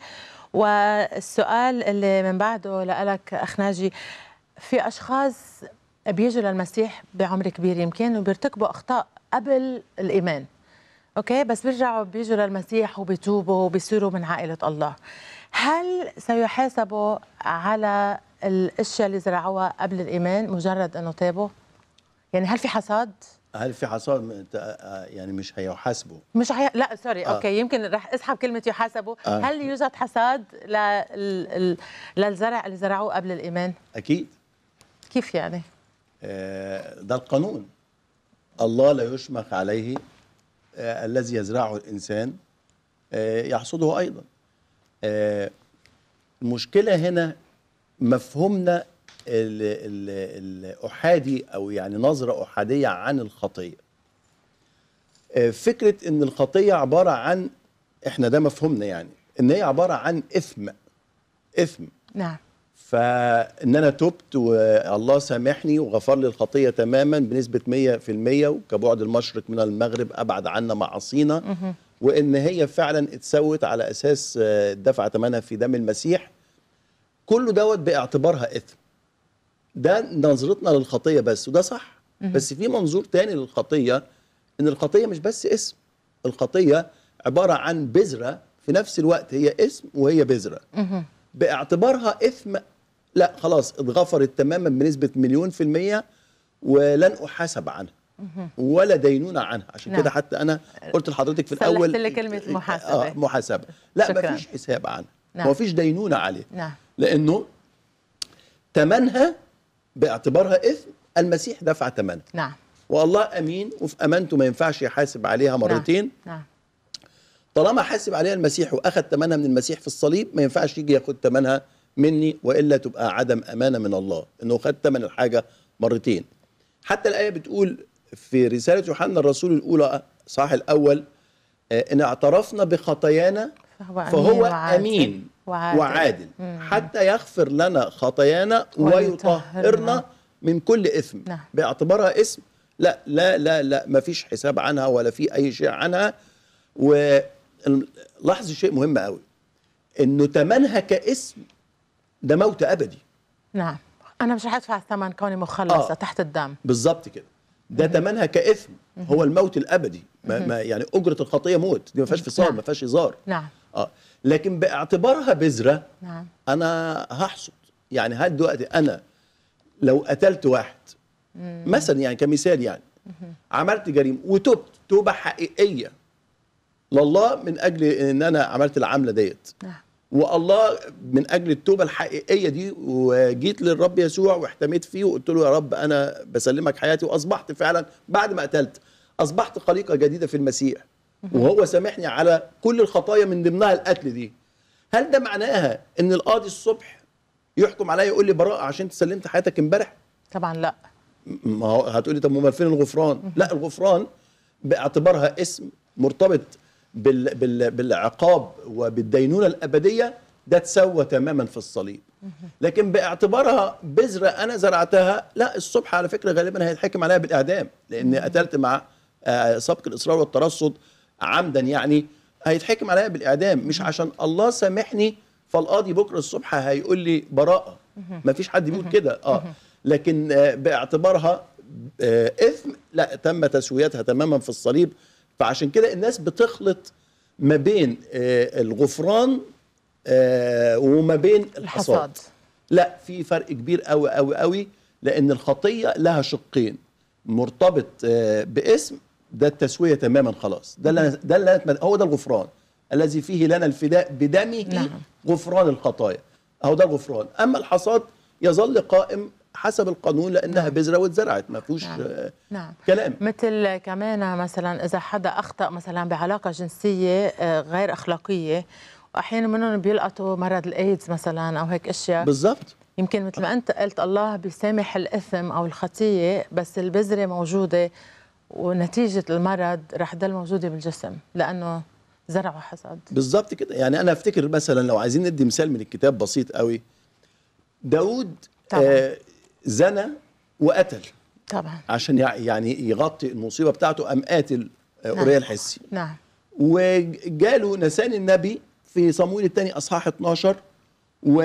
والسؤال اللي من بعده لك أخ ناجي في أشخاص بيجوا للمسيح بعمر كبير يمكن وبيرتكبوا أخطاء قبل الإيمان أوكي بس بيرجعوا بيجوا للمسيح وبيتوبوا وبيصيروا من عائلة الله هل سيحاسبوا على الاشياء اللي زرعوها قبل الايمان مجرد انه تابوا؟ يعني هل في حصاد؟ هل في حصار آه، آه، يعني مش هيحاسبوا مش هي... لا سوري آه. اوكي يمكن رح اسحب كلمه يحاسبوا آه. هل يوجد حصاد لل... للزرع اللي زرعوه قبل الايمان اكيد كيف يعني آه ده القانون الله لا يشمخ عليه آه الذي يزرعه الانسان آه يحصده ايضا آه المشكله هنا مفهومنا الأحادي أو يعني نظرة أحادية عن الخطية آه، فكرة إن الخطية عبارة عن إحنا ده مفهومنا يعني إن هي عبارة عن إثم إثم نعم فإن أنا تبت والله سامحني وغفر لي الخطية تماما بنسبة 100% وكبعد المشرق من المغرب أبعد عنا معاصينا وإن هي فعلا اتسوت على أساس آه، دفع ثمنها في دم المسيح كل دوت باعتبارها إثم ده نظرتنا للخطيه بس وده صح بس في منظور تاني للخطيه ان الخطيه مش بس اسم الخطيه عباره عن بذره في نفس الوقت هي اسم وهي بذره باعتبارها اثم لا خلاص اتغفرت تماما بنسبه مليون في الميه ولن احاسب عنها ولا دينونه عنها عشان كده نعم. حتى انا قلت لحضرتك في الاول لي كلمه آه، محاسبه آه محاسبه لا ما فيش حساب عنها ما نعم. فيش دينونه عليها نعم. لانه تمنها باعتبارها إثم المسيح دفع ثمنها نعم والله أمين وفي أمانته ما ينفعش يحاسب عليها مرتين نعم،, نعم, طالما حاسب عليها المسيح وأخذ ثمنها من المسيح في الصليب ما ينفعش يجي ياخد ثمنها مني وإلا تبقى عدم أمانة من الله إنه خد ثمن الحاجة مرتين حتى الآية بتقول في رسالة يوحنا الرسول الأولى صح الأول آه، إن اعترفنا بخطايانا فهو, فهو أمين, أمين وعادل, وعادل. حتى يغفر لنا خطايانا ويطهرنا من كل إثم نعم. باعتبارها اسم لا لا لا لا ما فيش حساب عنها ولا في أي شيء عنها ولاحظ شيء مهم قوي إنه ثمنها كاسم ده موت أبدي نعم أنا مش هدفع الثمن كوني مخلصة آه. تحت الدم بالظبط كده ده ثمنها كاثم هو الموت الابدي ما, ما يعني اجره الخطيه موت دي ما فيهاش فصال نعم. ما فيهاش هزار نعم اه لكن باعتبارها بذره نعم. انا هحصد يعني هل دلوقتي انا لو قتلت واحد مم. مثلا يعني كمثال يعني مم. عملت جريمه وتبت توبه حقيقيه لله من اجل ان انا عملت العمله ديت نعم. والله من اجل التوبه الحقيقيه دي وجيت للرب يسوع واحتميت فيه وقلت له يا رب انا بسلمك حياتي واصبحت فعلا بعد ما قتلت اصبحت خليقه جديده في المسيح وهو سامحني على كل الخطايا من ضمنها القتل دي هل ده معناها ان القاضي الصبح يحكم عليا يقول لي براءه عشان سلمت حياتك امبارح طبعا لا ما هو هتقولي طب امال فين الغفران لا الغفران باعتبارها اسم مرتبط بال بال بالعقاب وبالدينونه الابديه ده تسوى تماما في الصليب لكن باعتبارها بذره انا زرعتها لا الصبح على فكره غالبا هيتحكم عليها بالاعدام لان قتلت مع آه، سبق الاصرار والترصد عمدا يعني هيتحكم عليا بالاعدام مش عشان الله سامحني فالقاضي بكره الصبح هيقول لي براءه مفيش حد بيقول كده اه لكن آه، باعتبارها آه، اثم لا تم تسويتها تماما في الصليب فعشان كده الناس بتخلط ما بين آه، الغفران وما بين الحصاد لا في فرق كبير قوي قوي قوي لان الخطيه لها شقين مرتبط باسم ده التسويه تماما خلاص ده اللي ده اللي هو ده الغفران الذي فيه لنا الفداء بدمه نعم. غفران الخطايا هو ده الغفران اما الحصاد يظل قائم حسب القانون لانها نعم. بذره واتزرعت ما فيهوش نعم. نعم. كلام مثل كمان مثلا اذا حدا اخطا مثلا بعلاقه جنسيه آه، غير اخلاقيه واحيانا منهم بيلقطوا مرض الايدز مثلا او هيك اشياء بالضبط يمكن مثل ما انت قلت الله بيسامح الاثم او الخطيه بس البذره موجوده ونتيجه المرض رح تضل موجوده بالجسم لانه زرعوا حصاد بالظبط كده يعني انا افتكر مثلا لو عايزين ندي مثال من الكتاب بسيط قوي داود طبعا. آه زنى وقتل طبعا عشان يعني يغطي المصيبه بتاعته قام قاتل اوريا آه، نعم. الحسي نعم وجاله نسان النبي في صمويل الثاني اصحاح 12 و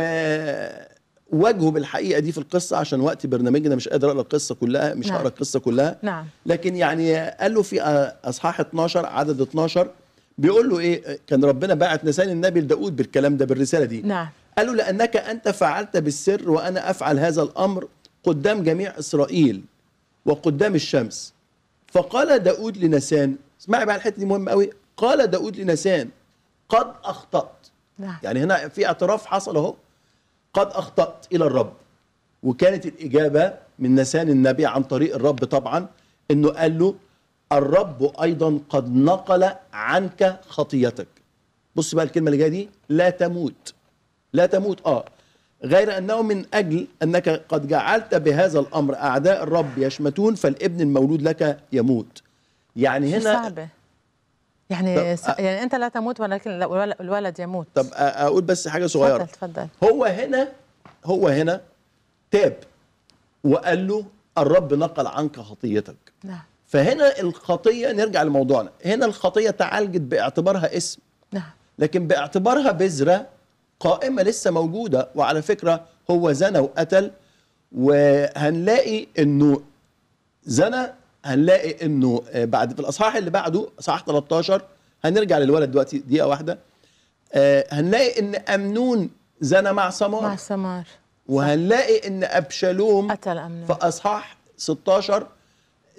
واجهوا بالحقيقه دي في القصه عشان وقت برنامجنا مش قادر اقرا القصه كلها مش نعم. هقرا نعم. القصه كلها نعم. لكن يعني قال له في اصحاح 12 عدد 12 بيقول له ايه كان ربنا بعت نسان النبي لداود بالكلام ده بالرساله دي نعم. قال له لانك انت فعلت بالسر وانا افعل هذا الامر قدام جميع اسرائيل وقدام الشمس فقال داود لنسان اسمعي بقى الحته دي مهمه قوي قال داود لنسان قد اخطات نعم. يعني هنا في اعتراف حصل اهو قد أخطأت إلى الرب وكانت الإجابة من نسان النبي عن طريق الرب طبعا أنه قال له الرب أيضا قد نقل عنك خطيتك بص بقى الكلمة اللي جاية دي لا تموت لا تموت آه غير أنه من أجل أنك قد جعلت بهذا الأمر أعداء الرب يشمتون فالابن المولود لك يموت يعني هنا صعبة. يعني س... يعني انت لا تموت ولكن الولد يموت طب اقول بس حاجه صغيره اتفضل اتفضل هو هنا هو هنا تاب وقال له الرب نقل عنك خطيتك نعم فهنا الخطيه نرجع لموضوعنا هنا الخطيه تعالجت باعتبارها اسم نعم لكن باعتبارها بذره قائمه لسه موجوده وعلى فكره هو زنى وقتل وهنلاقي انه زنى هنلاقي انه آه، بعد في الاصحاح اللي بعده اصحاح 13 هنرجع للولد دلوقتي دقيقه واحده آه، هنلاقي ان امنون زنى مع سمار مع سمار وهنلاقي ان ابشالوم قتل امنون في اصحاح 16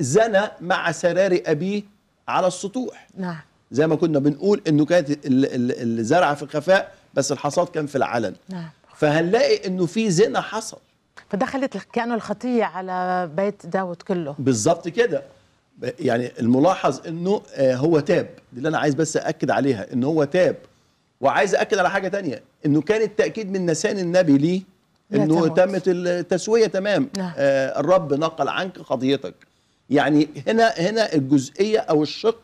زنى مع سراري ابيه على السطوح نعم زي ما كنا بنقول انه كانت الزرعه في الخفاء بس الحصاد كان في العلن نعم فهنلاقي انه في زنا حصل فدخلت كانه الخطيه على بيت داود كله بالظبط كده يعني الملاحظ انه آه، هو تاب دي اللي انا عايز بس اكد عليها ان هو تاب وعايز اكد على حاجه تانية انه كان التاكيد من نسان النبي ليه انه تمت التسويه تمام نعم. آه الرب نقل عنك خطيتك يعني هنا هنا الجزئيه او الشق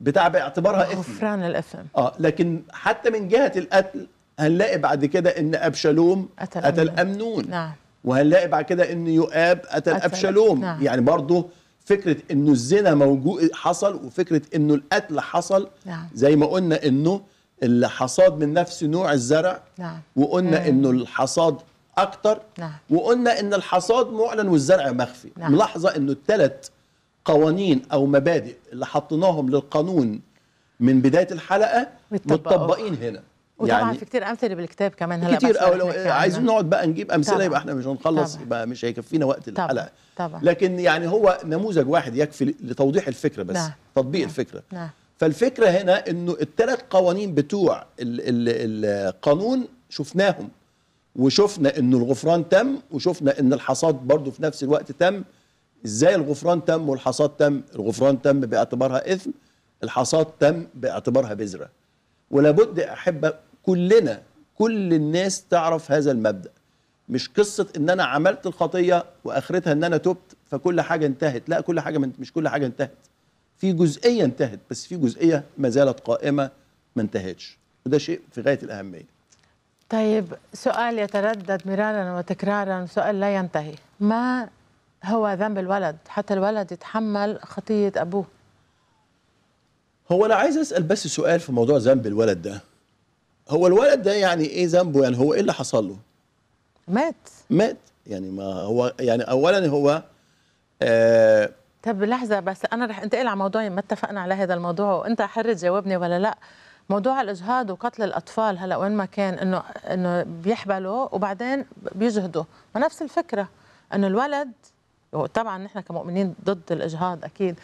بتاع باعتبارها اثم غفران الاثم اه لكن حتى من جهه القتل هنلاقي بعد كده ان ابشالوم قتل امنون نعم وهنلاقي بعد كده ان يؤاب قتل ابشالوم نعم. يعني برضه فكره انه الزنا موجود حصل وفكره انه القتل حصل نعم. زي ما قلنا انه الحصاد من نفس نوع الزرع نعم. وقلنا مم. آه. انه الحصاد اكتر نعم. وقلنا ان الحصاد معلن والزرع مخفي نعم. ملاحظه انه الثلاث قوانين او مبادئ اللي حطيناهم للقانون من بدايه الحلقه متطبقين هنا وطبعا يعني في كتير امثله بالكتاب كمان هلا كتير قوي لو عايزين نقعد بقى نجيب امثله يبقى احنا مش هنخلص يبقى مش هيكفينا وقت طبعا. الحلقه طبعا. لكن يعني هو نموذج واحد يكفي لتوضيح الفكره بس نعم. تطبيق نعم. الفكره نعم. فالفكره هنا انه الثلاث قوانين بتوع الـ الـ القانون شفناهم وشفنا انه الغفران تم وشفنا ان الحصاد برضه في نفس الوقت تم ازاي الغفران تم والحصاد تم الغفران تم باعتبارها اثم الحصاد تم باعتبارها بذره ولابد احب كلنا كل الناس تعرف هذا المبدا مش قصه ان انا عملت الخطيه واخرتها ان انا تبت فكل حاجه انتهت لا كل حاجه مش كل حاجه انتهت في جزئيه انتهت بس في جزئيه ما زالت قائمه ما انتهتش وده شيء في غايه الاهميه طيب سؤال يتردد مرارا وتكرارا سؤال لا ينتهي ما هو ذنب الولد حتى الولد يتحمل خطيه ابوه هو انا عايز اسال بس سؤال في موضوع ذنب الولد ده هو الولد ده يعني ايه ذنبه يعني هو ايه اللي حصل له مات مات يعني ما هو يعني اولا هو آه طب لحظه بس انا رح انتقل على موضوع ما اتفقنا على هذا الموضوع وانت حر تجاوبني ولا لا موضوع الاجهاض وقتل الاطفال هلا وين ما كان انه انه بيحبلوا وبعدين بيجهدوا ما نفس الفكره انه الولد طبعا نحن كمؤمنين ضد الاجهاض اكيد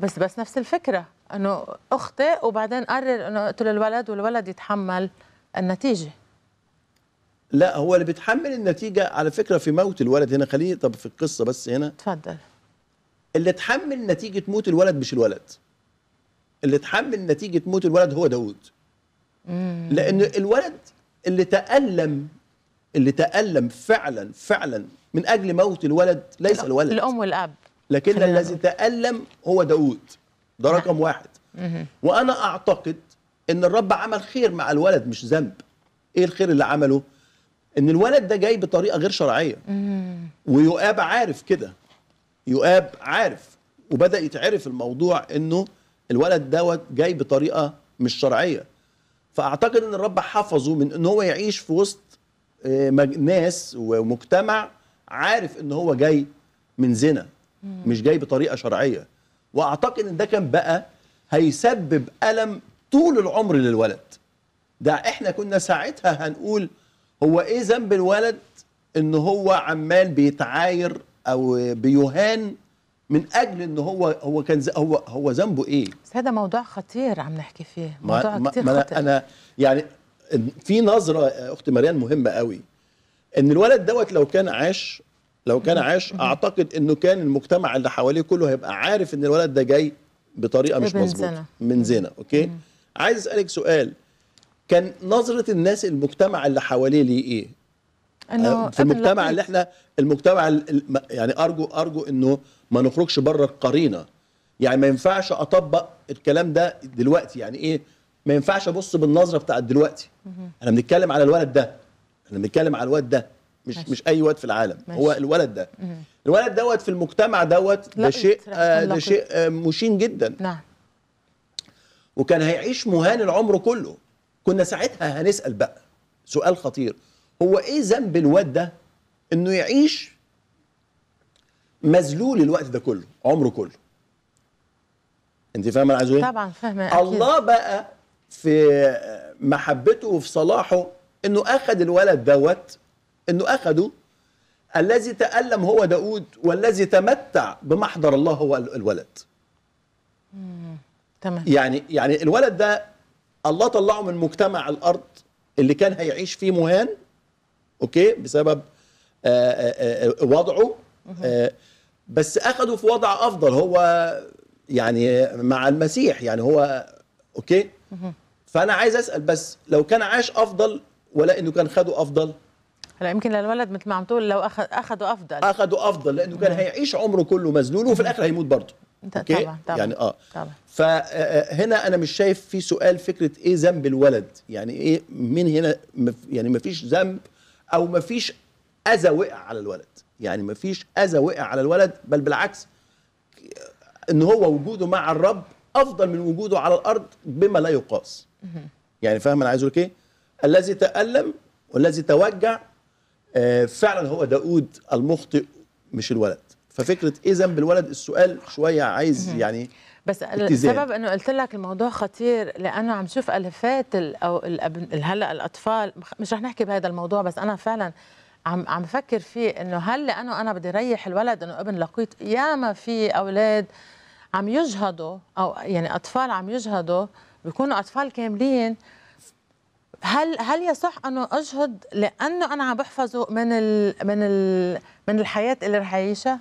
بس بس نفس الفكره انه اخطئ وبعدين قرر انه اقتل الولد والولد يتحمل النتيجه لا هو اللي بيتحمل النتيجه على فكره في موت الولد هنا خليني طب في القصه بس هنا اتفضل اللي اتحمل نتيجه موت الولد مش الولد اللي اتحمل نتيجه موت الولد هو داوود لان الولد اللي تالم اللي تالم فعلا فعلا من اجل موت الولد ليس الولد الام والاب لكن الذي تالم هو داوود ده رقم واحد وانا اعتقد ان الرب عمل خير مع الولد مش ذنب ايه الخير اللي عمله ان الولد ده جاي بطريقه غير شرعيه ويؤاب عارف كده يؤاب عارف وبدا يتعرف الموضوع انه الولد دوت جاي بطريقه مش شرعيه فاعتقد ان الرب حفظه من ان هو يعيش في وسط آه، ناس ومجتمع عارف ان هو جاي من زنا مش جاي بطريقه شرعيه واعتقد ان ده كان بقى هيسبب الم طول العمر للولد ده احنا كنا ساعتها هنقول هو ايه ذنب الولد ان هو عمال بيتعاير او بيهان من اجل ان هو هو كان هو هو ذنبه ايه بس هذا موضوع خطير عم نحكي فيه موضوع ما كتير ما خطير انا يعني في نظره اختي مريم مهمه قوي ان الولد دوت لو كان عاش لو كان عاش اعتقد انه كان المجتمع اللي حواليه كله هيبقى عارف ان الولد ده جاي بطريقه مش مظبوطه من زنا اوكي مم. عايز اسالك سؤال كان نظره الناس المجتمع اللي حواليه ليه ايه أنا آه، في المجتمع اللي احنا المجتمع اللي يعني ارجو ارجو انه ما نخرجش بره القرينه يعني ما ينفعش اطبق الكلام ده دلوقتي يعني ايه ما ينفعش ابص بالنظره بتاعت دلوقتي مم. احنا بنتكلم على الولد ده احنا بنتكلم على الولد ده مش ماشي. مش اي واد في العالم ماشي. هو الولد ده مم. الولد دوت في المجتمع دوت ده شيء آه، ده شيء آه، مشين جدا نعم وكان هيعيش مهان العمر كله كنا ساعتها هنسال بقى سؤال خطير هو ايه ذنب الواد ده انه يعيش مذلول الوقت ده كله عمره كله انت فاهمه انا عايزه ايه طبعا فاهمه الله بقى في آه، محبته وفي صلاحه انه اخذ الولد دوت انه اخذوا الذي تألم هو داود والذي تمتع بمحضر الله هو الولد تمام يعني يعني الولد ده الله طلعه من مجتمع الارض اللي كان هيعيش فيه مهان اوكي بسبب آآ آه، آآ آه، آه، وضعه آآ بس اخده في وضع افضل هو يعني مع المسيح يعني هو اوكي فانا عايز اسال بس لو كان عاش افضل ولا انه كان خده افضل هلا يمكن للولد مثل ما عم تقول لو اخذ اخذوا افضل اخذوا افضل لانه كان هيعيش عمره كله مذلول وفي الاخر هيموت برضه اوكي طبعا طبعا يعني اه طبعا فهنا آه، آه، انا مش شايف في سؤال فكره ايه ذنب الولد يعني ايه من هنا يعني ما فيش ذنب او ما فيش اذى وقع على الولد يعني ما فيش اذى وقع على الولد بل بالعكس ان هو وجوده مع الرب افضل من وجوده على الارض بما لا يقاس يعني فاهم انا عايز اقول ايه الذي تالم والذي توجع آه، فعلا هو داود المخطئ مش الولد ففكره اذا بالولد السؤال شويه عايز يعني بس السبب انه قلت لك الموضوع خطير لانه عم شوف الفات او هلا الاطفال مش رح نحكي بهذا الموضوع بس انا فعلا عم عم بفكر فيه انه هل لانه انا بدي ريح الولد انه ابن لقيت ياما في اولاد عم يجهضوا او يعني اطفال عم يجهضوا بيكونوا اطفال كاملين هل هل يصح انه اجهد لانه انا عم بحفظه من ال من ال من الحياه اللي رح يعيشها؟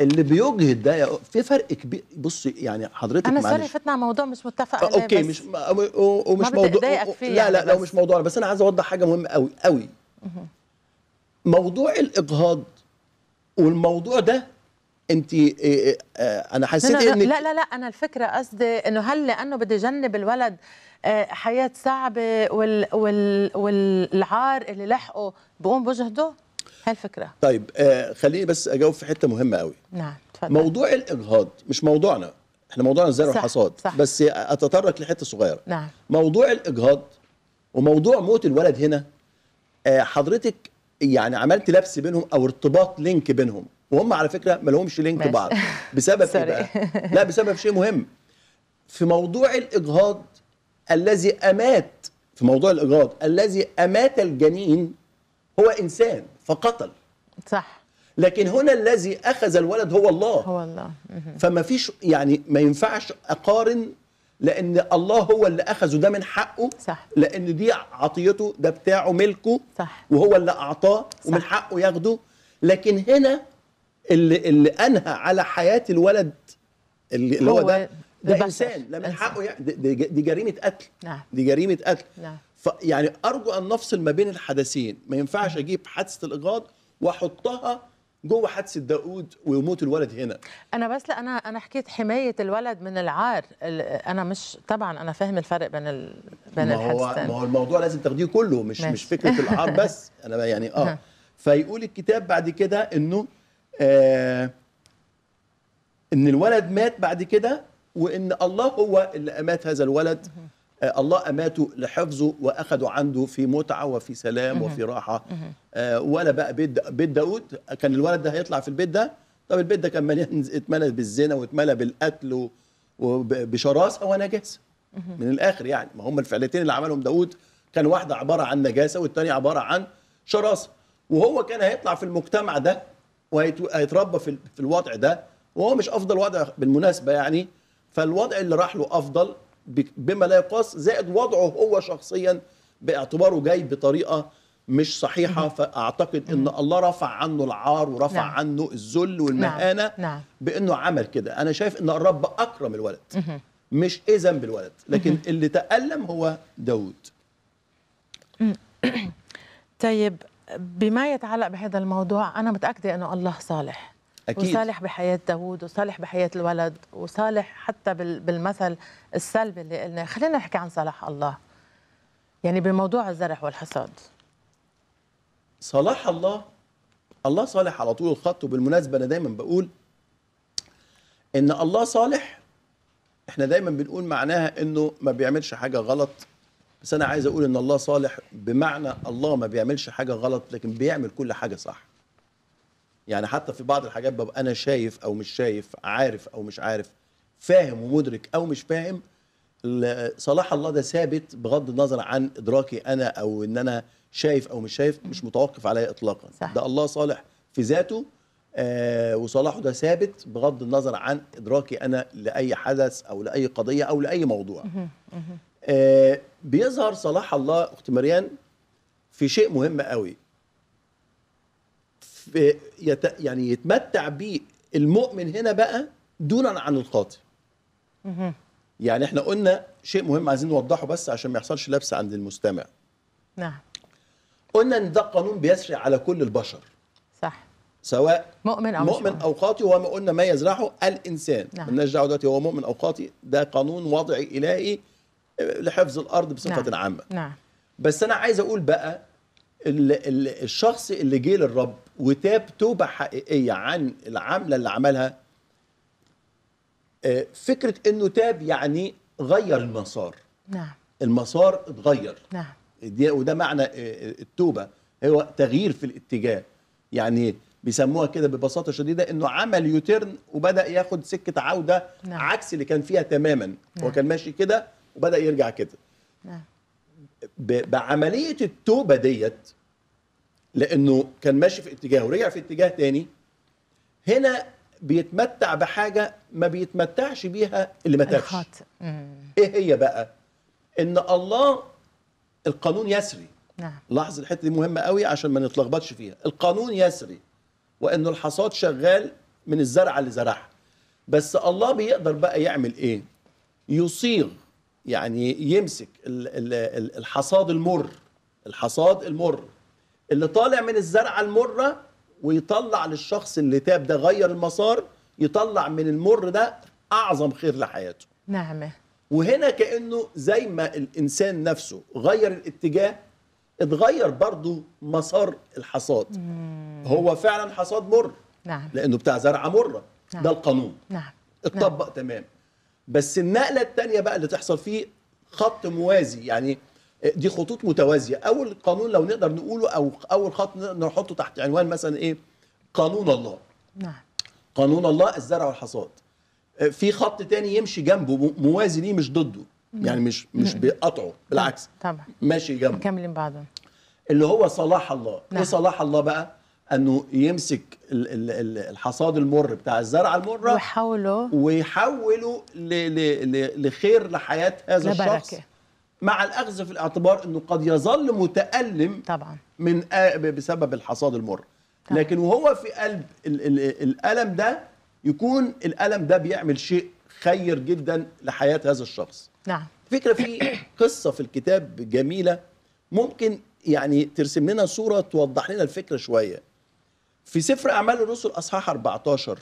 اللي بيجهد ده في فرق كبير بصي يعني حضرتك انا سوري فتنا على موضوع مش متفق آه، عليه اوكي مش ومش موضوع فيه لا يعني لا لا مش موضوع بس انا عايز اوضح حاجه مهمه قوي قوي موضوع الاجهاض والموضوع ده انت آه، آه، انا حسيت ان لا لا لا انا الفكره قصدي انه هل لانه بدي جنب الولد آه، حياه صعبه وال وال والعار اللي لحقه بقوم بجهده هالفكره طيب آه، خليني بس اجاوب في حته مهمه قوي نعم اتفضل موضوع الاجهاض مش موضوعنا احنا موضوعنا الزرع والحصاد بس اتطرق لحته صغيره نعم موضوع الاجهاض وموضوع موت الولد هنا آه، حضرتك يعني عملت لبس بينهم او ارتباط لينك بينهم وهم على فكره ما لهمش لينك بعض بسبب ايه بقى؟ لا بسبب شيء مهم في موضوع الاجهاض الذي أمات في موضوع الاجهاض الذي أمات الجنين هو إنسان فقتل صح لكن هنا الذي أخذ الولد هو الله هو الله فما فيش يعني ما ينفعش أقارن لأن الله هو اللي أخذه ده من حقه صح لأن دي عطيته ده بتاعه ملكه صح وهو اللي أعطاه صح. ومن حقه ياخده لكن هنا اللي, اللي أنهى على حياة الولد اللي هو, هو ده ده, انسان لا من حقه يعني دي, جريمه قتل نعم دي جريمه قتل نعم فيعني ارجو ان نفصل ما بين الحدثين ما ينفعش نعم. اجيب حادثه الاغاض واحطها جوه حادثه داوود ويموت الولد هنا انا بس لا انا انا حكيت حمايه الولد من العار انا مش طبعا انا فاهم الفرق بين ال... بين ما هو ما هو الموضوع لازم تاخديه كله مش مش فكره العار بس انا يعني اه نعم. فيقول الكتاب بعد كده انه آه ان الولد مات بعد كده وان الله هو اللي امات هذا الولد آه، الله اماته لحفظه واخده عنده في متعه وفي سلام وفي راحه آه، ولا بقى بيت بيت داوود كان الولد ده هيطلع في البيت ده طب البيت ده كان مليان اتملى بالزنا واتملى بالقتل وبشراسه ونجاسه من الاخر يعني ما هم الفعلتين اللي عملهم داوود كان واحده عباره عن نجاسه والثانيه عباره عن شراسه وهو كان هيطلع في المجتمع ده وهيتربى في الوضع ده وهو مش افضل وضع بالمناسبه يعني فالوضع اللي راح له افضل بما لا يقاس زائد وضعه هو شخصيا باعتباره جاي بطريقه مش صحيحه فاعتقد ان الله رفع عنه العار ورفع نعم. عنه الذل والمهانه نعم. نعم. بانه عمل كده انا شايف ان الرب اكرم الولد مش اذن بالولد لكن اللي تالم هو داود طيب بما يتعلق بهذا الموضوع انا متاكده انه الله صالح أكيد. وصالح بحياة داوود وصالح بحياة الولد وصالح حتى بالمثل السلبي اللي قلنا خلينا نحكي عن صلاح الله يعني بموضوع الزرع والحصاد صلاح الله الله صالح على طول الخط وبالمناسبة أنا دايما بقول إن الله صالح احنا دايما بنقول معناها انه ما بيعملش حاجه غلط بس انا عايز اقول ان الله صالح بمعنى الله ما بيعملش حاجه غلط لكن بيعمل كل حاجه صح يعني حتى في بعض الحاجات ببقى انا شايف او مش شايف عارف او مش عارف فاهم ومدرك او مش فاهم صلاح الله ده ثابت بغض النظر عن ادراكي انا او ان انا شايف او مش شايف مش متوقف عليا اطلاقا صح. ده الله صالح في ذاته آه وصلاحه ده ثابت بغض النظر عن ادراكي انا لاي حدث او لاي قضيه او لاي موضوع آه بيظهر صلاح الله اخت مريان في شيء مهم قوي في يعني يتمتع به المؤمن هنا بقى دونا عن الخاطئ يعني احنا قلنا شيء مهم عايزين نوضحه بس عشان ما يحصلش لبس عند المستمع نعم قلنا ان ده قانون بيسري على كل البشر صح سواء مؤمن او مؤمن او خاطئ وما قلنا ما يزرعه الانسان نعم. مالناش دعوه دلوقتي هو مؤمن او خاطئ ده قانون وضعي الهي لحفظ الارض بصفه نعم. عامه نعم بس انا عايز اقول بقى الشخص اللي جه للرب وتاب توبه حقيقيه عن العمله اللي عملها آه، فكره انه تاب يعني غير المسار نعم المسار اتغير نعم وده معنى آه، آه، التوبه هو تغيير في الاتجاه يعني بيسموها كده ببساطه شديده انه عمل يوتيرن وبدا ياخد سكه عوده نعم. عكس اللي كان فيها تماما نعم. هو كان ماشي كده وبدا يرجع كده نعم. بعمليه التوبه ديت لانه كان ماشي في اتجاه ورجع في اتجاه تاني هنا بيتمتع بحاجه ما بيتمتعش بيها اللي ما تابش ايه هي بقى ان الله القانون يسري نعم. لاحظ الحته دي مهمه قوي عشان ما نتلخبطش فيها القانون يسري وانه الحصاد شغال من الزرعه اللي زرعها بس الله بيقدر بقى يعمل ايه يصيغ يعني يمسك الحصاد المر الحصاد المر اللي طالع من الزرعه المره ويطلع للشخص اللي تاب ده غير المسار يطلع من المر ده اعظم خير لحياته نعمه وهنا كانه زي ما الانسان نفسه غير الاتجاه اتغير برضه مسار الحصاد مم. هو فعلا حصاد مر نعم. لانه بتاع زرعه مره نعم. ده القانون نعم. اتطبق نعم. تمام بس النقله الثانيه بقى اللي تحصل فيه خط موازي يعني دي خطوط متوازيه اول قانون لو نقدر نقوله او اول خط نحطه تحت عنوان مثلا ايه قانون الله نعم قانون الله الزرع والحصاد آه، في خط تاني يمشي جنبه موازي ليه مش ضده يعني مش مش بيقطعه بالعكس طبعا ماشي جنبه مكملين بعضهم اللي هو صلاح الله إيه نعم. ايه صلاح الله بقى انه يمسك الحصاد المر بتاع الزرع المره ويحوله ويحوله لخير لحياه هذا لبركة. الشخص مع الاخذ في الاعتبار انه قد يظل متالم طبعا من بسبب الحصاد المر طبعا. لكن وهو في قلب الـ الـ الالم ده يكون الالم ده بيعمل شيء خير جدا لحياه هذا الشخص نعم فكره في قصه في الكتاب جميله ممكن يعني ترسم لنا صوره توضح لنا الفكره شويه في سفر اعمال الرسل اصحاح 14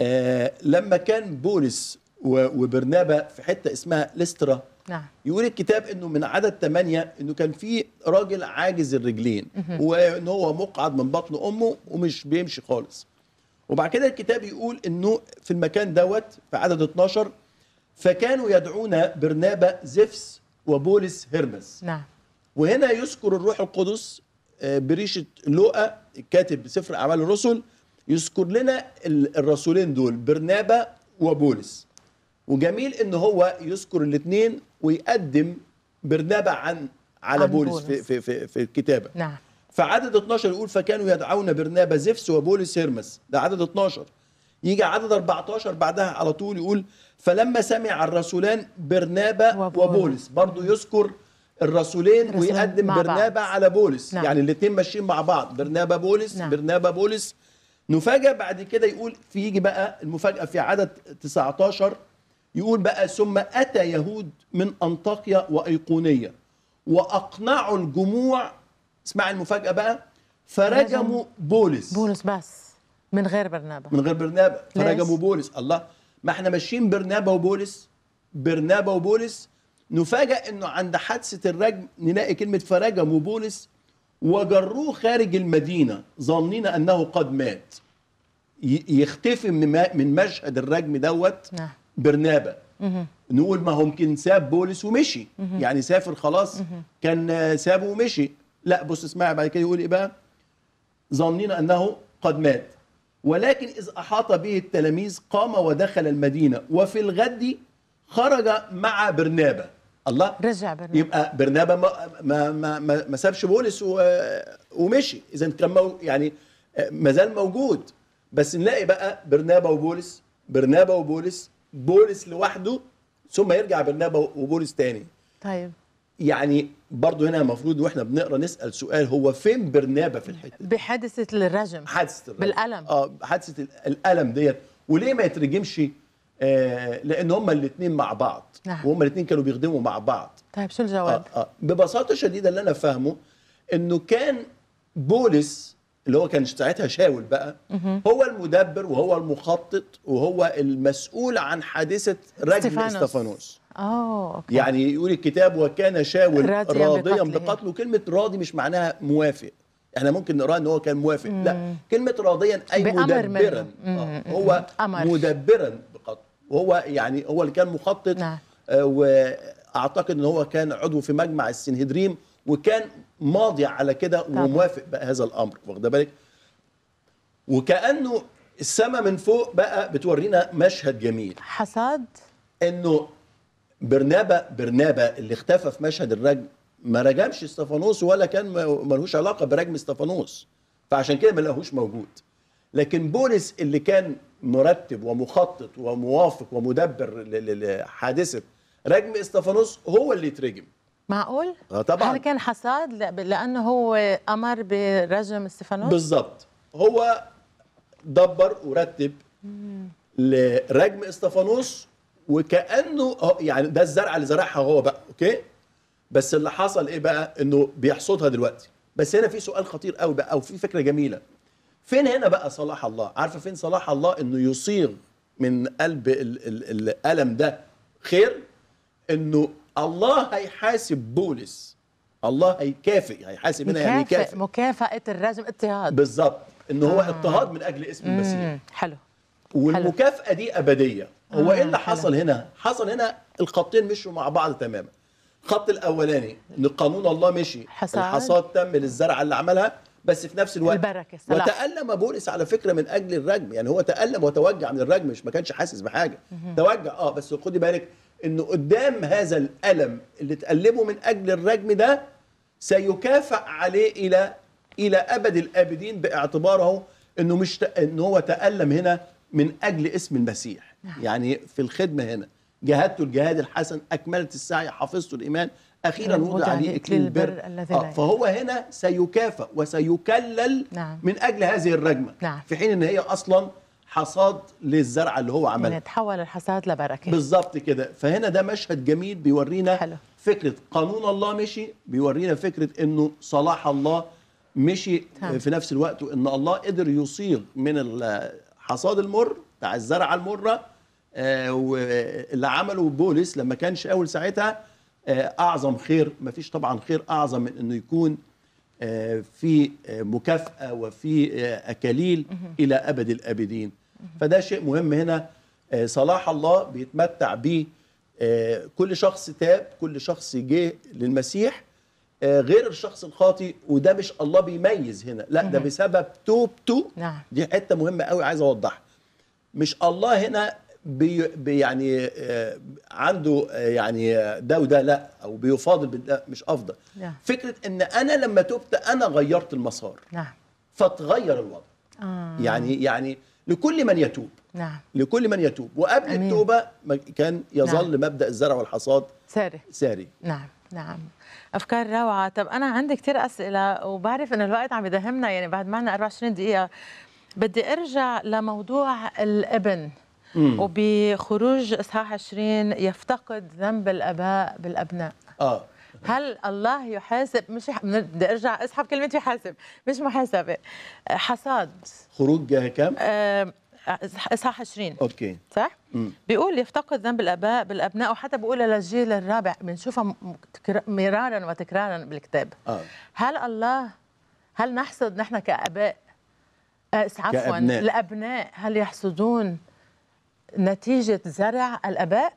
آه لما كان بولس وبرنابا في حته اسمها ليسترا نعم. يقول الكتاب انه من عدد ثمانية انه كان في راجل عاجز الرجلين وان هو مقعد من بطن امه ومش بيمشي خالص وبعد كده الكتاب يقول انه في المكان دوت في عدد 12 فكانوا يدعون برنابا زفس وبولس هرمس نعم وهنا يذكر الروح القدس آه، بريشة لوقا الكاتب بسفر أعمال الرسل يذكر لنا الرسولين دول برنابا وبولس وجميل ان هو يذكر الاثنين ويقدم برنابه عن على عن بولس, بولس في, في, في, في الكتابه نعم فعدد 12 يقول فكانوا يدعون برنابا زفس وبولس هيرمس ده عدد 12 يجي عدد 14 بعدها على طول يقول فلما سمع الرسولان برنابا وبولس برضه يذكر الرسولين ويقدم برنابا بعض. على بولس نعم. يعني الاثنين ماشيين مع بعض برنابا بولس نعم. برنابا بولس نفاجأ بعد كده يقول في يجي بقى المفاجأة في عدد 19 يقول بقى ثم أتى يهود من أنطاكيا وأيقونية وأقنعوا الجموع اسمع المفاجأة بقى فرجموا بولس بولس بس من غير برنابا من غير برنابا فرجموا بولس الله ما احنا ماشيين برنابا وبولس برنابا وبولس نفاجأ انه عند حادثة الرجم نلاقي كلمة فرجموا بولس وجروه خارج المدينة ظنين أنه قد مات يختفي من مشهد الرجم دوت نعم. برنابا نقول ما هو ممكن ساب بولس ومشي يعني سافر خلاص كان سابه ومشي لا بص اسمع بعد كده يقول ايه بقى ظنينا انه قد مات ولكن اذ احاط به التلاميذ قام ودخل المدينه وفي الغد خرج مع برنابا الله رجع برنابا يبقى برنابا ما ما ما, ما, ما سابش بولس ومشي اذا كان يعني آه، ما زال موجود بس نلاقي بقى برنابا وبولس برنابا وبولس بولس لوحده ثم يرجع برنابا وبولس تاني طيب يعني برضه هنا المفروض واحنا بنقرا نسال سؤال هو فين برنابا في الحته بحادثه الرجم حادثه الرجم. بالالم اه حادثه الالم ديت وليه ما يترجمش آه لان هما الاثنين مع بعض نعم. وهما الاثنين كانوا بيخدموا مع بعض طيب شو الجواب آه آه ببساطه شديده اللي انا فاهمه انه كان بولس اللي هو كان ساعتها شاول بقى هو المدبر وهو المخطط وهو المسؤول عن حادثه رجل استفانوس اه يعني يقول الكتاب وكان شاول راضيا, بقتله. بقتله كلمه راضي مش معناها موافق احنا ممكن نقراها ان هو كان موافق مم. لا كلمه راضيا اي مدبرا آه. هو أمر. مدبرا بقتله وهو يعني هو اللي كان مخطط نعم. آه واعتقد ان هو كان عضو في مجمع السنهدريم وكان ماضي على كده وموافق بقى هذا الامر واخد بالك وكانه السماء من فوق بقى بتورينا مشهد جميل حصاد انه برنابا برنابا اللي اختفى في مشهد الرجم ما رجمش استفانوس ولا كان ملهوش علاقه برجم استفانوس فعشان كده ما لقاهوش موجود لكن بولس اللي كان مرتب ومخطط وموافق ومدبر لحادثه رجم استفانوس هو اللي اترجم معقول؟ آه طبعا هل كان حصاد لانه هو امر برجم ستيفانوس؟ بالضبط هو دبر ورتب لرجم ستيفانوس وكانه يعني ده الزرعه اللي زرعها هو بقى اوكي؟ بس اللي حصل ايه بقى؟ انه بيحصدها دلوقتي بس هنا في سؤال خطير قوي بقى او في فكره جميله فين هنا بقى صلاح الله؟ عارفه فين صلاح الله انه يصيغ من قلب الالم ده خير انه الله هيحاسب بولس الله هيكافئ هيحاسب هنا يعني يكافئ مكافأة الرجم اضطهاد بالظبط ان هو آه. اضطهاد من اجل اسم المسيح حلو والمكافأة دي أبدية هو آه، ايه اللي حصل هنا؟ حصل هنا الخطين مشوا مع بعض تماما الخط الأولاني ان قانون الله مشي حصاد. الحصاد تم للزرعة اللي عملها بس في نفس الوقت البركة صلاح. وتألم بولس على فكرة من أجل الرجم يعني هو تألم وتوجع من الرجم مش ما كانش حاسس بحاجة مم. توجع اه بس خدي بالك انه قدام هذا الالم اللي تقلبه من اجل الرجم ده سيكافئ عليه الى الى ابد الابدين باعتباره انه مش ان هو تالم هنا من اجل اسم المسيح نعم. يعني في الخدمه هنا جاهدت الجهاد الحسن اكملت السعي حفظت الايمان اخيرا نعم، وضع عليه اكليل البر آه فهو هنا سيكافئ وسيكلل نعم. من اجل هذه الرجمه نعم. في حين ان هي اصلا حصاد للزرعه اللي هو عملها يعني تحول الحصاد لبركه بالظبط كده فهنا ده مشهد جميل بيورينا حلو. فكره قانون الله مشي بيورينا فكره انه صلاح الله مشي هم. في نفس الوقت وان الله قدر يصيغ من الحصاد المر بتاع الزرعه المره آه واللي عمله بولس لما كانش اول ساعتها آه اعظم خير ما فيش طبعا خير اعظم من انه يكون آه، في مكافأة وفي آه، أكاليل إلى أبد الأبدين فده شيء مهم هنا آه، صلاح الله بيتمتع بيه آه، كل شخص تاب كل شخص جه للمسيح آه، غير الشخص الخاطي وده مش الله بيميز هنا لا ده بسبب توبته نعم. دي حته مهمه قوي عايز اوضحها مش الله هنا بي يعني عنده يعني ده وده لا او بيفاضل ده مش افضل نعم. فكره ان انا لما تبت انا غيرت المسار نعم فتغير الوضع آه. يعني يعني لكل من يتوب نعم لكل من يتوب وقبل أمين. التوبه كان يظل نعم. مبدا الزرع والحصاد ساري ساري نعم نعم افكار روعه طب انا عندي كثير اسئله وبعرف ان الوقت عم يداهمنا يعني بعد معنا 24 دقيقه بدي ارجع لموضوع الابن مم. وبخروج اصحاح 20 يفتقد ذنب الاباء بالابناء اه هل الله يحاسب مش بدي ارجع اسحب كلمه يحاسب مش محاسبه آه، حصاد خروج كم؟ آه اصحاح 20 اوكي صح؟ مم. بيقول يفتقد ذنب الاباء بالابناء وحتى بيقول للجيل الرابع بنشوفها مرارا وتكرارا بالكتاب آه. هل الله هل نحصد نحن كاباء آه، عفوا الابناء هل يحصدون نتيجه زرع الاباء؟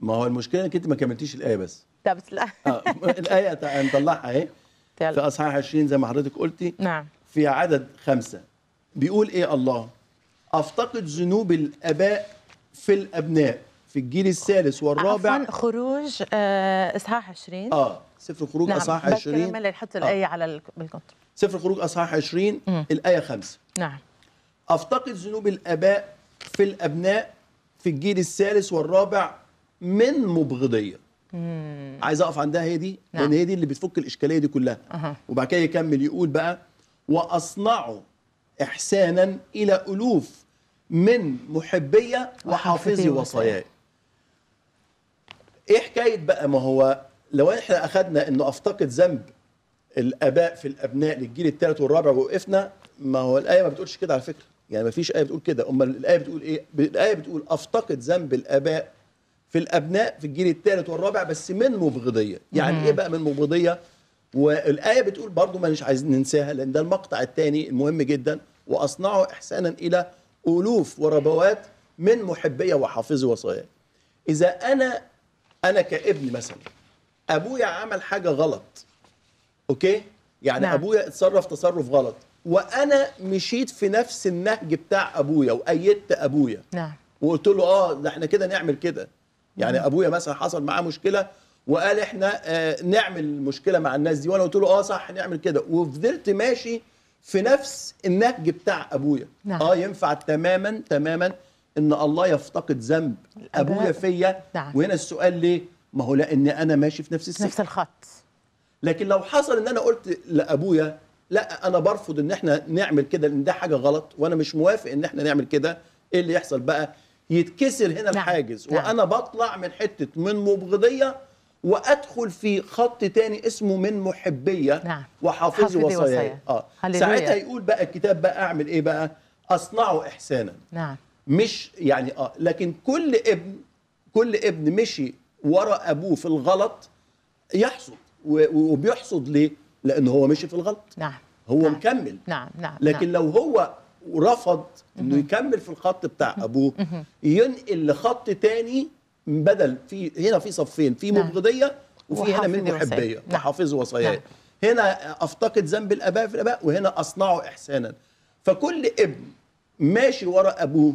ما هو المشكله انك انت ما كملتيش الايه بس ده بس لا آه، الايه نطلعها اهي في اصحاح 20 زي ما حضرتك قلتي نعم في عدد خمسة بيقول ايه الله افتقد ذنوب الاباء في الابناء في الجيل الثالث والرابع عفوا خروج آه اصحاح 20 اه سفر خروج نعم. اصحاح 20 نعم اللي حط الايه آه. على الكنترول سفر خروج اصحاح 20 مم. الايه خمسة نعم افتقد ذنوب الاباء في الابناء في الجيل الثالث والرابع من مبغضيه مم. عايز اقف عندها هي دي نعم. لان هي دي اللي بتفك الاشكاليه دي كلها أه. وبعد كده يكمل يقول بقى واصنعه احسانا الى الوف من محبيه وحافظي وصاياي ايه حكايه بقى ما هو لو احنا اخذنا انه افتقد ذنب الاباء في الابناء للجيل الثالث والرابع ووقفنا ما هو الايه ما بتقولش كده على فكره يعني ما فيش ايه بتقول كده امال الايه بتقول ايه الايه بتقول افتقد ذنب الاباء في الابناء في الجيل الثالث والرابع بس من مبغضيه يعني مم. ايه بقى من مبغضيه والايه بتقول برضو ما مش عايزين ننساها لان ده المقطع الثاني المهم جدا واصنعه احسانا الى الوف وربوات من محبي وحافظي وصايا اذا انا انا كابن مثلا ابويا عمل حاجه غلط اوكي يعني نعم. ابويا اتصرف تصرف غلط وانا مشيت في نفس النهج بتاع ابويا وايدت ابويا نعم وقلت له اه ده احنا كده نعمل كده يعني ابويا مثلا حصل معاه مشكله وقال احنا آه، نعمل مشكله مع الناس دي وانا قلت له اه صح نعمل كده وفضلت ماشي في نفس النهج بتاع ابويا نعم. اه ينفع تماما تماما ان الله يفتقد ذنب ابويا فيا نعم. وهنا السؤال ليه ما هو لان انا ماشي في نفس السكه نفس الخط لكن لو حصل ان انا قلت لابويا لا انا برفض ان احنا نعمل كده لان ده حاجه غلط وانا مش موافق ان احنا نعمل كده ايه اللي يحصل بقى يتكسر هنا نعم. الحاجز نعم. وانا بطلع من حته من مبغضيه وادخل في خط تاني اسمه من محبيه نعم. وحافظ وصايا اه ساعتها يقول بقى الكتاب بقى اعمل ايه بقى اصنعه احسانا نعم مش يعني اه لكن كل ابن كل ابن مشي ورا ابوه في الغلط يحصد وبيحصد ليه لان هو مشي في الغلط نعم هو نعم. مكمل نعم نعم لكن نعم. لو هو ورفض انه يكمل في الخط بتاع ابوه ينقل لخط تاني بدل في هنا في صفين في نعم. مبغضيه وفي هنا من محبيه وحافظ وصاياه نعم. نعم. هنا افتقد ذنب الاباء في الاباء وهنا اصنعه احسانا فكل ابن ماشي ورا ابوه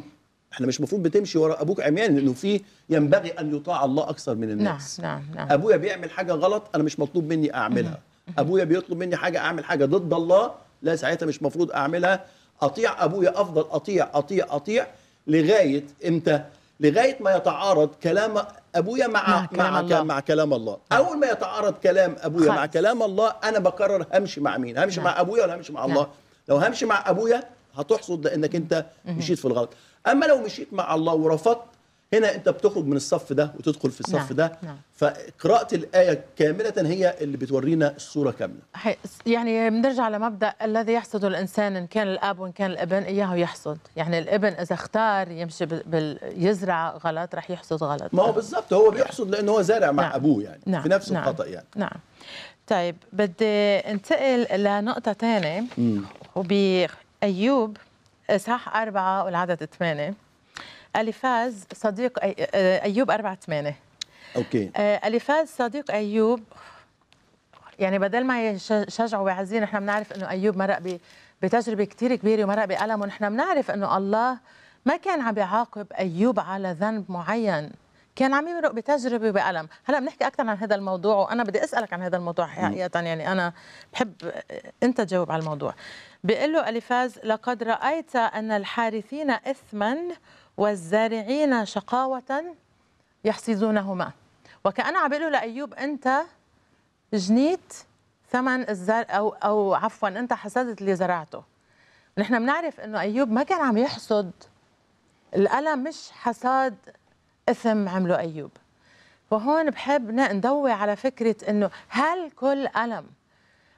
احنا مش المفروض بتمشي ورا ابوك عميان لانه في ينبغي ان يطاع الله اكثر من الناس نعم نعم نعم ابويا بيعمل حاجه غلط انا مش مطلوب مني اعملها ابويا بيطلب مني حاجه اعمل حاجه ضد الله لا ساعتها مش مفروض اعملها اطيع ابويا افضل اطيع اطيع اطيع لغايه امتى لغايه ما يتعارض كلام ابويا مع مع كلام, مع, الله. مع كلام الله نعم. اول ما يتعارض كلام ابويا مع كلام الله انا بقرر همشي مع مين همشي لا. نعم. مع ابويا ولا همشي مع نعم. الله لو همشي مع ابويا هتحصد لانك انت مشيت في الغلط اما لو مشيت مع الله ورفضت هنا انت بتخرج من الصف ده وتدخل في الصف نعم. ده نعم. فقراءه الايه كامله هي اللي بتورينا الصوره كامله يعني بنرجع لمبدا الذي يحصد الانسان ان كان الاب وان كان الابن اياه يحصد يعني الابن اذا اختار يمشي بال... يزرع غلط رح يحصد غلط ما هو بالضبط هو بيحصد نعم. لانه هو زارع مع نعم. ابوه يعني نعم. في نفس نعم. الخطا يعني نعم طيب بدي انتقل لنقطه ثانيه وبايوب اصحاح أربعة والعدد ثمانية اليفاز صديق أي... ايوب أربعة ثمانية اوكي اليفاز صديق ايوب يعني بدل ما يشجعوا ويعزيه نحن بنعرف انه ايوب مرق بتجربه كثير كبيره ومرق بألم ونحن بنعرف انه الله ما كان عم بيعاقب ايوب على ذنب معين كان عم يمرق بتجربه وبألم هلا بنحكي اكثر عن هذا الموضوع وانا بدي اسالك عن هذا الموضوع حقيقه يعني انا بحب انت تجاوب على الموضوع بيقول له اليفاز لقد رايت ان الحارثين اثما والزارعين شقاوة يحصدونهما وكأن بيقولوا لأيوب أنت جنيت ثمن الزرع أو أو عفوا أنت حسدت اللي زرعته نحن بنعرف أنه أيوب ما كان عم يحصد الألم مش حصاد إثم عمله أيوب وهون بحب ندوي على فكرة أنه هل كل ألم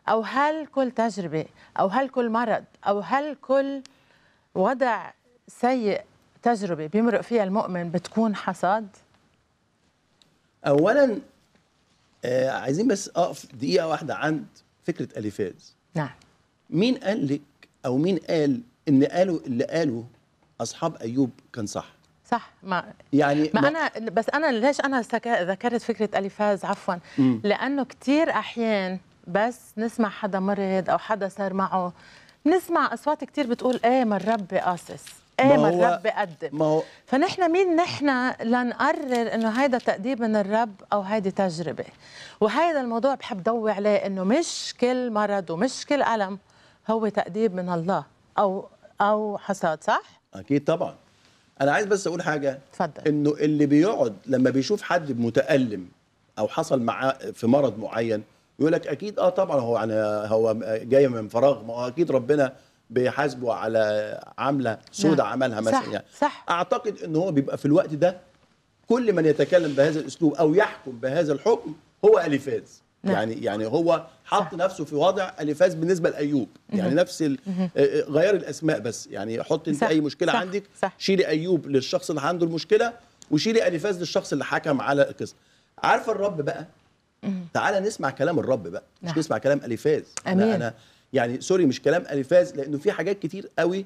أو هل كل تجربة أو هل كل مرض أو هل كل وضع سيء تجربة بيمرق فيها المؤمن بتكون حصاد؟ أولا آه عايزين بس أقف دقيقة واحدة عند فكرة أليفاز نعم مين قال لك أو مين قال إن قالوا اللي قالوا أصحاب أيوب كان صح؟ صح ما يعني ما, ما انا بس انا ليش انا ذكرت فكره اليفاز عفوا م. لانه كثير احيان بس نسمع حدا مرض او حدا صار معه بنسمع اصوات كثير بتقول ايه ما الرب قاسس ما الرب بيقدم ما هو فنحن مين نحن لنقرر انه هيدا تأديب من الرب او هيدي تجربه وهذا الموضوع بحب ضوي عليه انه مش كل مرض ومش كل الم هو تأديب من الله او او حصاد صح اكيد طبعا انا عايز بس اقول حاجه اتفضل انه اللي بيقعد لما بيشوف حد متالم او حصل معاه في مرض معين يقول لك اكيد اه طبعا هو يعني هو جاي من فراغ ما هو اكيد ربنا بيحاسبه على عامله سودة نعم. عملها مثلا صح. يعني صح. اعتقد ان هو بيبقى في الوقت ده كل من يتكلم بهذا الاسلوب او يحكم بهذا الحكم هو اليفاز نعم. يعني يعني هو حط نفسه في وضع اليفاز بالنسبه لايوب يعني نفس آه، آه، غير الاسماء بس يعني حط انت صح. اي مشكله صح. عندك صح. شيلي ايوب للشخص اللي عنده المشكله وشيلي اليفاز للشخص اللي حكم على القصه عارفه الرب بقى تعالى نسمع كلام الرب بقى مش نعم. نسمع كلام اليفاز أمين. انا يعني سوري مش كلام الفاز لانه في حاجات كتير قوي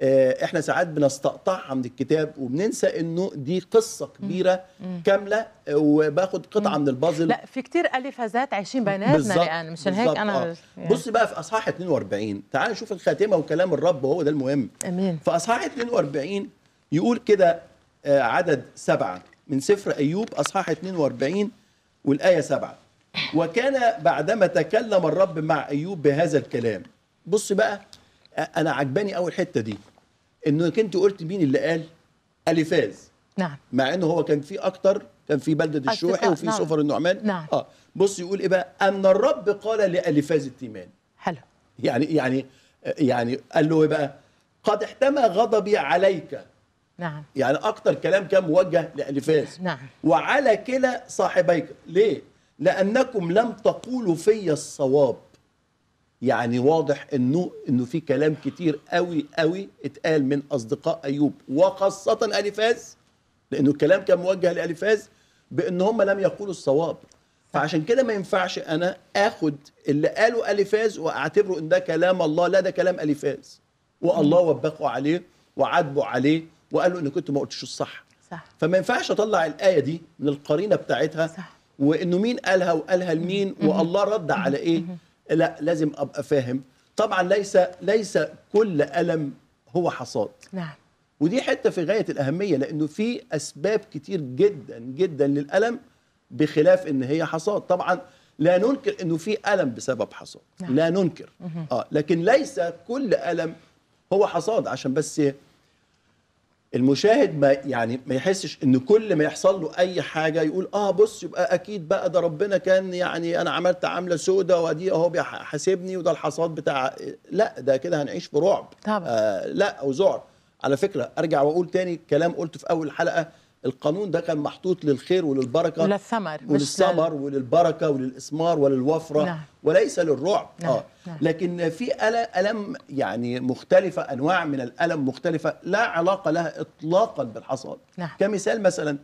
آه، احنا ساعات بنستقطعها من الكتاب وبننسى انه دي قصه كبيره مم. كامله وباخد قطعه مم. من البازل لا في كتير الف هزات عايشين بيناتنا يعني، الان مشان هيك انا آه. يعني. بص بقى في اصحاح 42 تعال نشوف الخاتمه وكلام الرب وهو ده المهم امين في اصحاح 42 يقول كده آه، عدد سبعه من سفر ايوب اصحاح 42 والايه سبعه وكان بعدما تكلم الرب مع ايوب بهذا الكلام بص بقى انا عجباني اول حته دي انك انت قلت مين اللي قال اليفاز نعم مع انه هو كان في اكتر كان في بلدة الشوحي وفي نعم. سفر النعمان نعم اه بص يقول ايه بقى ان الرب قال لاليفاز التيمان حلو يعني يعني يعني قال له ايه بقى قد احتمى غضبي عليك نعم يعني اكتر كلام كان موجه لاليفاز نعم وعلى كلا صاحبيك ليه لأنكم لم تقولوا في الصواب يعني واضح انه انه في كلام كتير قوي قوي اتقال من اصدقاء ايوب وخاصه اليفاز لانه الكلام كان موجه لاليفاز بان هم لم يقولوا الصواب فعشان كده ما ينفعش انا اخد اللي قاله اليفاز واعتبره ان ده كلام الله لا ده كلام اليفاز والله وبخه عليه وعاتبه عليه وقال له ان كنت ما قلتش الصح صح. فما ينفعش اطلع الايه دي من القرينه بتاعتها صح. وانه مين قالها وقالها لمين والله رد على ايه لا لازم ابقى فاهم طبعا ليس ليس كل الم هو حصاد نعم ودي حته في غايه الاهميه لانه في اسباب كتير جدا جدا للالم بخلاف ان هي حصاد طبعا لا ننكر انه في الم بسبب حصاد نعم. لا ننكر اه لكن ليس كل الم هو حصاد عشان بس المشاهد ما يعني ما يحسش ان كل ما يحصل له اي حاجه يقول اه بص يبقى اكيد بقى ده ربنا كان يعني انا عملت عامله سودة ودي اهو بيحاسبني وده الحصاد بتاع لا ده كده هنعيش برعب طبعا. آه لا وذعر على فكره ارجع واقول تاني كلام قلته في اول حلقه القانون ده كان محطوط للخير وللبركه وللثمر وللثمر لل... وللبركه وللاثمار وللوفره نعم. وليس للرعب نعم. اه نعم. لكن في الم يعني مختلفه انواع من الالم مختلفه لا علاقه لها اطلاقا بالحصاد نعم. كمثال مثلا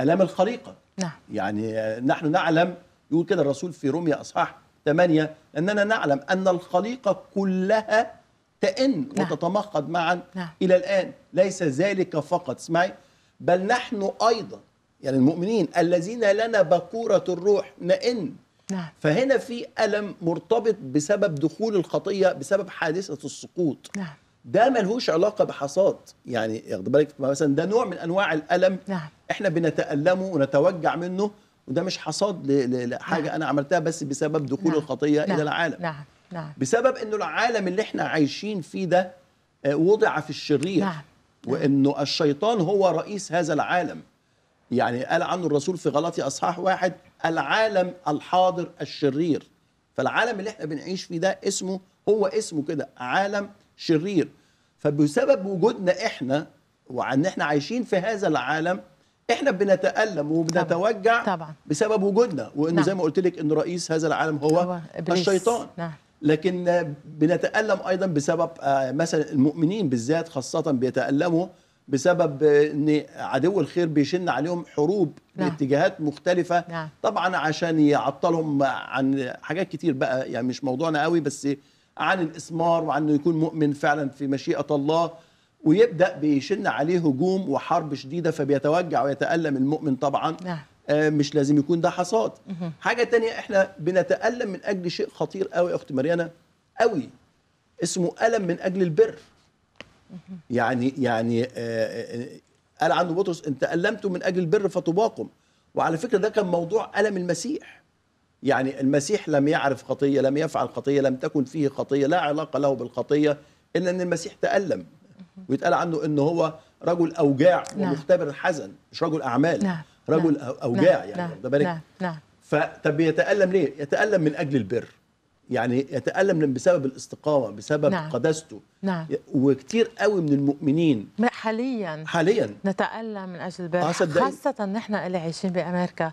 الام الخليقه نعم. يعني نحن نعلم يقول كده الرسول في روميا اصحاح 8 اننا نعلم ان الخليقه كلها تئن نعم. وتتمخض معا نعم. الى الان ليس ذلك فقط اسمعي بل نحن أيضا يعني المؤمنين الذين لنا بكورة الروح نئن نعم. فهنا في ألم مرتبط بسبب دخول الخطية بسبب حادثة السقوط نعم. ده ملهوش علاقة بحصاد يعني ياخد بالك مثلا ده نوع من أنواع الألم نعم. احنا بنتألمه ونتوجع منه وده مش حصاد لحاجة نعم. أنا عملتها بس بسبب دخول نعم. الخطية نعم. إلى العالم نعم. نعم. بسبب أنه العالم اللي احنا عايشين فيه ده آه، وضع في الشرير نعم. وانه الشيطان هو رئيس هذا العالم يعني قال عنه الرسول في غلطي اصحاح واحد العالم الحاضر الشرير فالعالم اللي احنا بنعيش فيه ده اسمه هو اسمه كده عالم شرير فبسبب وجودنا احنا وان احنا عايشين في هذا العالم احنا بنتالم وبنتوجع طبعا. طبعا. بسبب وجودنا وانه نعم. زي ما قلت لك ان رئيس هذا العالم هو, هو الشيطان نعم. لكن بنتألم أيضا بسبب آه، مثلا المؤمنين بالذات خاصة بيتألموا بسبب ان عدو الخير بيشن عليهم حروب نعم. باتجاهات مختلفه نعم. طبعا عشان يعطلهم عن حاجات كتير بقى يعني مش موضوعنا قوي بس عن الاسمار وعن انه يكون مؤمن فعلا في مشيئه الله ويبدا بيشن عليه هجوم وحرب شديده فبيتوجع ويتالم المؤمن طبعا نعم. آه، مش لازم يكون ده حصاد حاجه تانية احنا بنتالم من اجل شيء خطير قوي يا اخت مريانه قوي اسمه الم من اجل البر يعني يعني آه، آه، قال عنه بطرس انت المتم من اجل البر فطباقم وعلى فكره ده كان موضوع الم المسيح يعني المسيح لم يعرف خطيه لم يفعل خطيه لم تكن فيه خطيه لا علاقه له بالخطيه الا ان المسيح تالم ويتقال عنه ان هو رجل اوجاع نعم. ومختبر الحزن مش رجل اعمال نعم. رجل نعم. اوجاع نعم. يعني بالك نعم. نعم. فطب يتالم ليه يتالم من اجل البر يعني يتالم بسبب الاستقامه بسبب نعم. قداسته نعم. وكتير قوي من المؤمنين حاليا حاليا نتالم من اجل البر آه خاصه ان احنا اللي عايشين بامريكا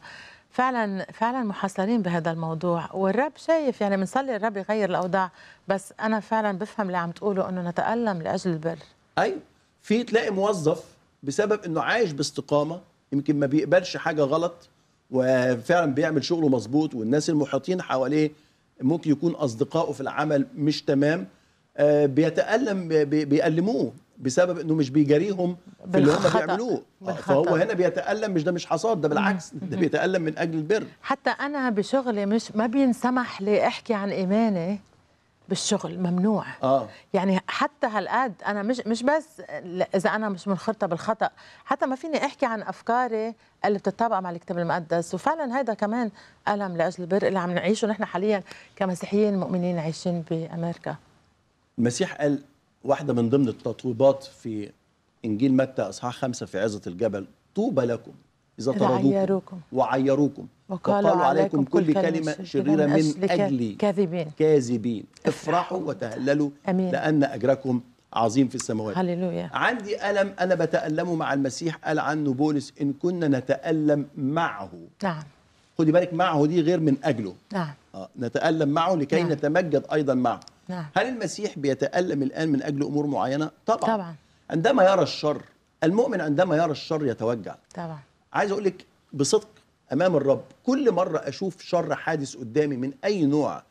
فعلا فعلا محصلين بهذا الموضوع والرب شايف يعني بنصلي الرب يغير الاوضاع بس انا فعلا بفهم اللي عم تقوله انه نتالم لاجل البر ايوه في تلاقي موظف بسبب انه عايش باستقامه يمكن ما بيقبلش حاجه غلط وفعلا بيعمل شغله مظبوط والناس المحيطين حواليه ممكن يكون اصدقائه في العمل مش تمام آه، بيتالم بيألموه بسبب انه مش بيجاريهم في اللي هم بيعملوه فهو هنا بيتالم مش ده مش حصاد ده بالعكس ده بيتالم من اجل البر حتى انا بشغلي مش ما بينسمح لي احكي عن ايماني بالشغل ممنوع آه. يعني حتى هالقد انا مش مش بس اذا انا مش منخرطه بالخطا حتى ما فيني احكي عن افكاري اللي بتتطابق مع الكتاب المقدس وفعلا هذا كمان الم لاجل البر اللي عم نعيشه نحن حاليا كمسيحيين مؤمنين عايشين بامريكا المسيح قال واحده من ضمن التطويبات في انجيل متى اصحاح خمسة في عظه الجبل طوبى لكم إذا طردوكم وعيروكم وقالوا عليكم كل كلمة شريرة من أجل كاذبين كاذبين افرحوا وتهللوا أمين. لأن أجركم عظيم في السماوات هللويا عندي ألم أنا بتألمه مع المسيح قال عنه بولس إن كنا نتألم معه نعم خدي بالك معه دي غير من أجله نعم آه. نتألم معه لكي نعم. نتمجد أيضا معه نعم. هل المسيح بيتألم الآن من أجل أمور معينة؟ طبعا طبعا عندما يرى الشر المؤمن عندما يرى الشر يتوجع طبعا عايز اقول لك بصدق امام الرب كل مره اشوف شر حادث قدامي من اي نوع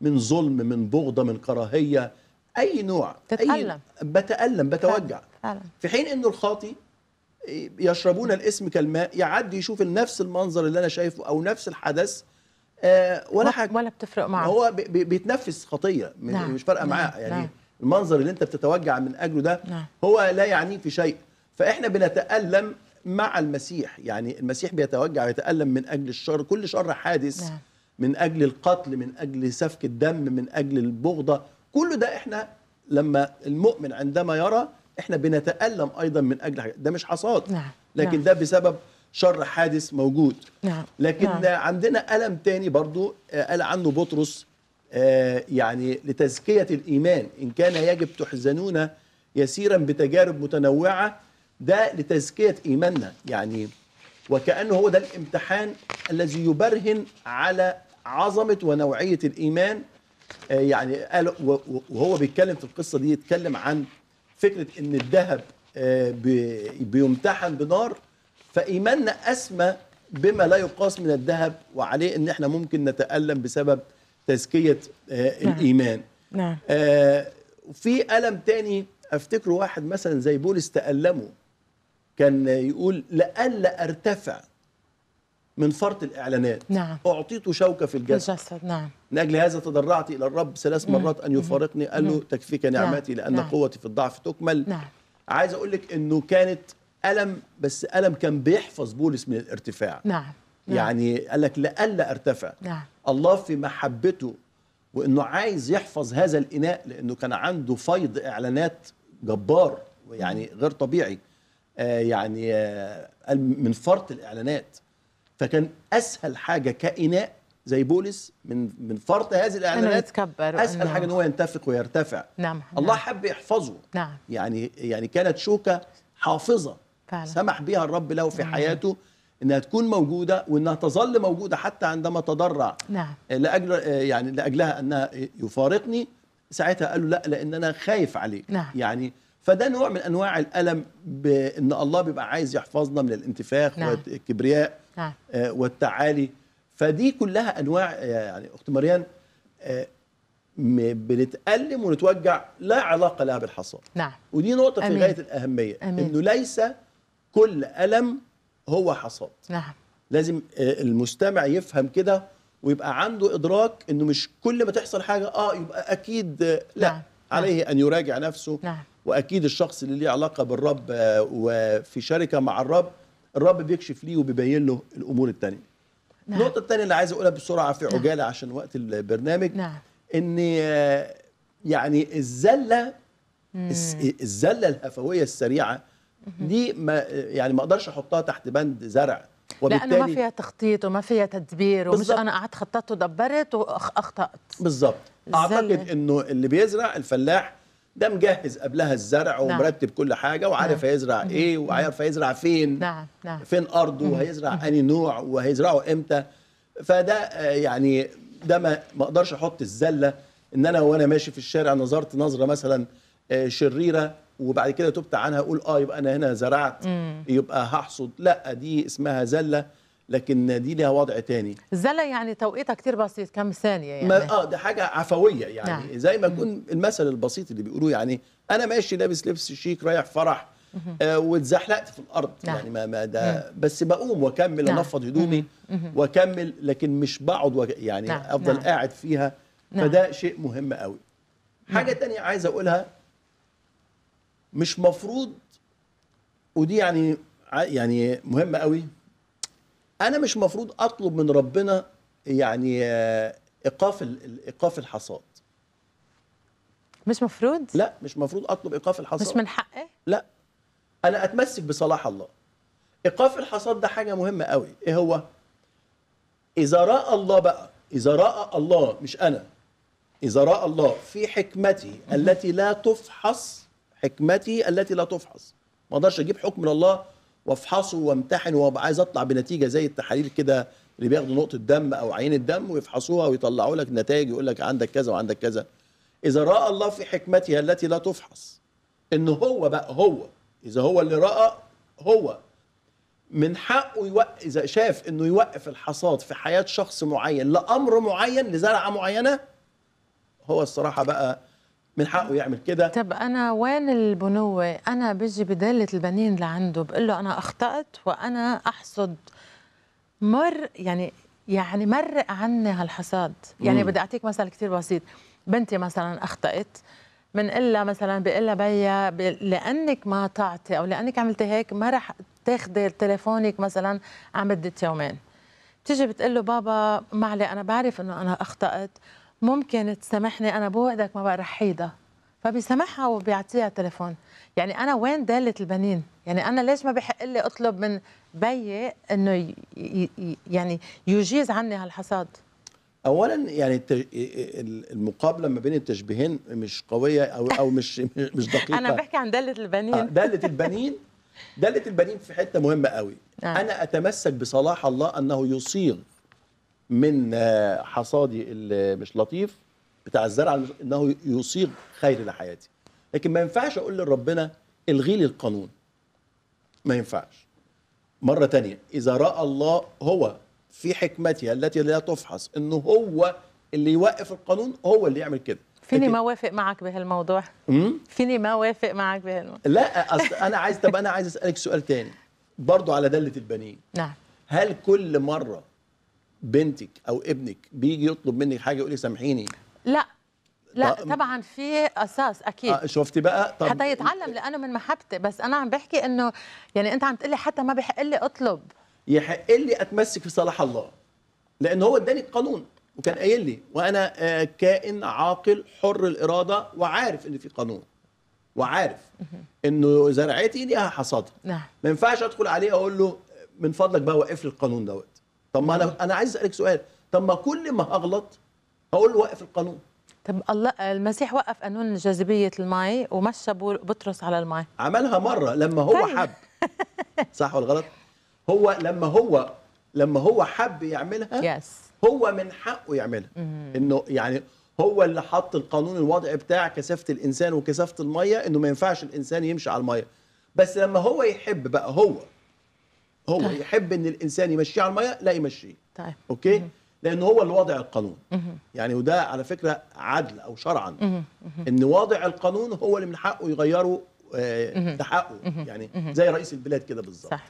من ظلم من بغضه من كراهيه اي نوع تتألم أي بتألم بتوجع فعلا. في حين انه الخاطي يشربون الاسم كالماء يعدي يشوف نفس المنظر اللي انا شايفه او نفس الحدث آه ولا حاجه ولا بتفرق معاه هو بيتنفس خطيه نعم. مش فارقه نعم. معاه يعني نعم. المنظر اللي انت بتتوجع من اجله ده نعم. هو لا يعنيه في شيء فاحنا بنتألم مع المسيح يعني المسيح بيتوجع ويتألم من أجل الشر كل شر حادث نعم. من أجل القتل من أجل سفك الدم من أجل البغضة كل ده إحنا لما المؤمن عندما يرى إحنا بنتألم أيضا من أجل حاجة. ده مش حصاد نعم. لكن نعم. ده بسبب شر حادث موجود نعم. لكن عندنا ألم تاني برضو آه، قال عنه بطرس آه، يعني لتزكية الإيمان إن كان يجب تحزنون يسيرا بتجارب متنوعة ده لتزكية إيماننا يعني وكأنه هو ده الامتحان الذي يبرهن على عظمة ونوعية الإيمان آه، يعني قال وهو بيتكلم في القصة دي يتكلم عن فكرة إن الذهب آه، بيمتحن بنار فإيماننا أسمى بما لا يقاس من الذهب وعليه إن إحنا ممكن نتألم بسبب تزكية آه، نعم. الإيمان نعم. نعم. في ألم تاني أفتكره واحد مثلا زي بولس تألمه كان يقول لألا أرتفع من فرط الإعلانات نعم. أعطيت شوكة في الجسد, الجسد نعم. من أجل هذا تضرعت إلى الرب ثلاث مرات أن يفارقني قال له تكفيك نعم. نعمتي لأن نعم. قوتي في الضعف تكمل نعم. عايز أقول لك أنه كانت ألم بس ألم كان بيحفظ بولس من الارتفاع نعم. نعم. يعني قال لك لألا أرتفع نعم. الله في محبته وأنه عايز يحفظ هذا الإناء لأنه كان عنده فيض إعلانات جبار يعني غير طبيعي آه، يعني آه، من فرط الاعلانات فكان اسهل حاجه كاناء زي بولس من من فرط هذه الاعلانات اسهل حاجه ان هو ينتفق ويرتفع نعم الله نعم. حب يحفظه نعم يعني يعني كانت شوكه حافظه فعلا. سمح بها الرب له في نعم. حياته انها تكون موجوده وانها تظل موجوده حتى عندما تضرع نعم آه، لاجل يعني لاجلها انها يفارقني ساعتها قال له لا لان انا خايف عليك نعم. يعني فده نوع من انواع الالم بان الله بيبقى عايز يحفظنا من الانتفاخ نعم. والكبرياء نعم. آه، والتعالي فدي كلها انواع آه، يعني اخت مريان آه، بنتألم ونتوجع لا علاقة لها بالحصاد نعم ودي نقطة أمين. في غاية الأهمية أمين. إنه ليس كل ألم هو حصاد نعم لازم المستمع يفهم كده ويبقى عنده إدراك إنه مش كل ما تحصل حاجة آه يبقى أكيد لا نعم. نعم. عليه أن يراجع نفسه نعم. وأكيد الشخص اللي ليه علاقة بالرب آه، وفي شركة مع الرب الرب بيكشف ليه وبيبين له الأمور الثانيه نعم. النقطة الثانيه اللي عايز أقولها بسرعة في نعم. عجالة عشان وقت البرنامج نعم. إن آه، يعني الزلة الزلة الهفوية السريعة دي ما يعني ما أقدرش أحطها تحت بند زرع وبالتالي لانه ما فيها تخطيط وما فيها تدبير ومش بالزبط. انا قعدت خططت ودبرت واخطات بالظبط اعتقد انه اللي بيزرع الفلاح ده مجهز قبلها الزرع نعم. ومرتب نعم. كل حاجه وعارف نعم. هيزرع ايه وعارف هيزرع فين نعم. نعم. فين ارضه وهيزرع انهي نوع وهيزرعه امتى فده آه، يعني ده ما اقدرش احط الزله ان انا وانا ماشي في الشارع نظرت نظره مثلا آه، شريره وبعد كده تبت عنها اقول اه يبقى انا هنا زرعت مم. يبقى هحصد لا دي اسمها زله لكن دي لها وضع تاني الزله يعني توقيتها كتير بسيط كم ثانيه يعني ما اه ده حاجه عفويه يعني نعم. زي ما يكون المثل البسيط اللي بيقولوه يعني انا ماشي لابس لبس شيك رايح فرح آه واتزحلقت في الارض نعم. يعني ما, ما ده مم. بس بقوم واكمل نعم. انفض هدومي واكمل لكن مش بقعد يعني نعم. افضل نعم. قاعد فيها نعم. فده شيء مهم قوي حاجه نعم. تانية عايز اقولها مش مفروض ودي يعني يعني مهمه قوي انا مش مفروض اطلب من ربنا يعني ايقاف ايقاف الحصاد مش مفروض لا مش مفروض اطلب ايقاف الحصاد مش من حقي لا انا اتمسك بصلاح الله ايقاف الحصاد ده حاجه مهمه قوي ايه هو اذا راى الله بقى اذا راى الله مش انا اذا راى الله في حكمته التي لا تفحص حكمتي التي لا تفحص ما اقدرش اجيب حكم من الله وافحصه وامتحنه وابقى عايز اطلع بنتيجه زي التحاليل كده اللي بياخدوا نقطه دم او عين الدم ويفحصوها ويطلعوا لك نتائج يقول لك عندك كذا وعندك كذا اذا راى الله في حكمتها التي لا تفحص ان هو بقى هو اذا هو اللي راى هو من حقه يوقف اذا شاف انه يوقف الحصاد في حياه شخص معين لامر معين لزرعه معينه هو الصراحه بقى من حقه يعمل كده طب انا وين البنوه انا بيجي بداله البنين لعنده بقول له انا اخطات وانا احصد مر يعني يعني مرق عني هالحصاد يعني بدي اعطيك مثل كثير بسيط بنتي مثلا اخطات بنقول لها مثلا بقول لها بيا لانك ما طعتي او لانك عملتي هيك ما رح تاخذي تليفونك مثلا عم مده يومين بتيجي بتقول له بابا معلي انا بعرف انه انا اخطات ممكن تسامحني انا بوعدك ما بقى رح حيدها فبيسامحها وبيعطيها تليفون يعني انا وين داله البنين يعني انا ليش ما بحق لي اطلب من بيي انه يعني يجيز عني هالحصاد اولا يعني المقابله ما بين التشبيهين مش قويه او او مش مش دقيقه انا بحكي عن داله البنين آه، داله البنين داله البنين في حته مهمه قوي آه. انا اتمسك بصلاح الله انه يصيغ من آه، حصادي اللي مش لطيف بتاع الزرع انه يصيغ خير لحياتي لكن ما ينفعش اقول لربنا الغي لي القانون ما ينفعش مره تانية اذا راى الله هو في حكمتها التي لا تفحص انه هو اللي يوقف القانون هو اللي يعمل كده فيني ما وافق معك بهالموضوع فيني ما وافق معك بهالموضوع لا أصل انا عايز طب انا عايز اسالك سؤال تاني برضو على دله البنين نعم هل كل مره بنتك او ابنك بيجي يطلب منك حاجه يقول لي سامحيني لا لا طبعا في اساس اكيد آه، شفتي بقى طب حتى يتعلم لانه من محبتي بس انا عم بحكي انه يعني انت عم تقول لي حتى ما بحق لي اطلب يحق لي اتمسك في صلاح الله لان هو اداني القانون وكان قايل لي وانا آه، كائن عاقل حر الاراده وعارف ان في قانون وعارف انه زرعتي ليها حصادها نعم ما ينفعش ادخل عليه اقول له من فضلك بقى وقف لي القانون دوت طب ما انا انا عايز اسالك سؤال طب ما كل ما هغلط هقول له وقف القانون طب الله المسيح وقف قانون جاذبيه الماء ومشى بطرس على الماء عملها مره لما هو طيب. حب صح ولا غلط هو لما هو لما هو حب يعملها يس. هو من حقه يعملها انه يعني هو اللي حط القانون الوضع بتاع كثافه الانسان وكثافه الميه انه ما ينفعش الانسان يمشي على الميه بس لما هو يحب بقى هو هو طيب. يحب ان الانسان يمشيه على الميه لا يمشيه طيب اوكي مم. لان هو اللي وضع القانون مم. يعني وده على فكره عدل او شرعا مم. ان واضع القانون هو اللي من حقه يغيره ده آه، حقه يعني زي رئيس البلاد كده بالظبط صح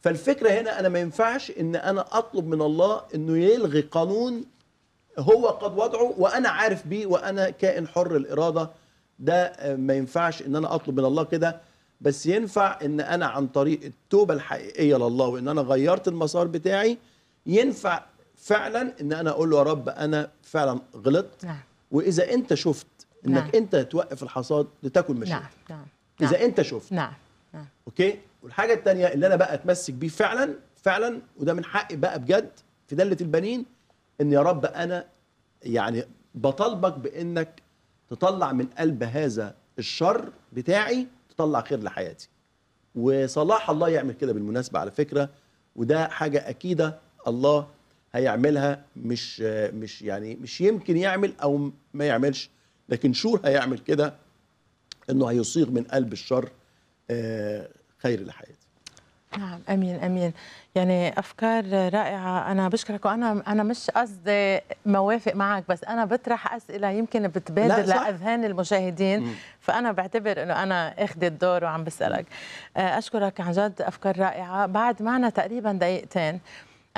فالفكره هنا انا ما ينفعش ان انا اطلب من الله انه يلغي قانون هو قد وضعه وانا عارف بيه وانا كائن حر الاراده ده آه، ما ينفعش ان انا اطلب من الله كده بس ينفع ان انا عن طريق التوبه الحقيقيه لله وان انا غيرت المسار بتاعي ينفع فعلا ان انا اقول له يا رب انا فعلا غلطت نعم. واذا انت شفت انك نعم. انت توقف الحصاد لتكن مشاكل نعم. نعم. نعم. اذا انت شفت نعم. نعم اوكي والحاجه الثانيه اللي انا بقى اتمسك بيه فعلا فعلا وده من حقي بقى بجد في دله البنين ان يا رب انا يعني بطالبك بانك تطلع من قلب هذا الشر بتاعي تطلع خير لحياتي وصلاح الله يعمل كده بالمناسبة على فكرة وده حاجة أكيدة الله هيعملها مش مش يعني مش يمكن يعمل أو ما يعملش لكن شور هيعمل كده إنه هيصيغ من قلب الشر آه، خير لحياتي نعم امين امين يعني افكار رائعه انا بشكرك وانا انا مش قصدي موافق معك بس انا بطرح اسئله يمكن بتبادر لاذهان المشاهدين مم. فانا بعتبر انه انا اخذ الدور وعم بسالك آه، اشكرك عن جد افكار رائعه بعد معنا تقريبا دقيقتين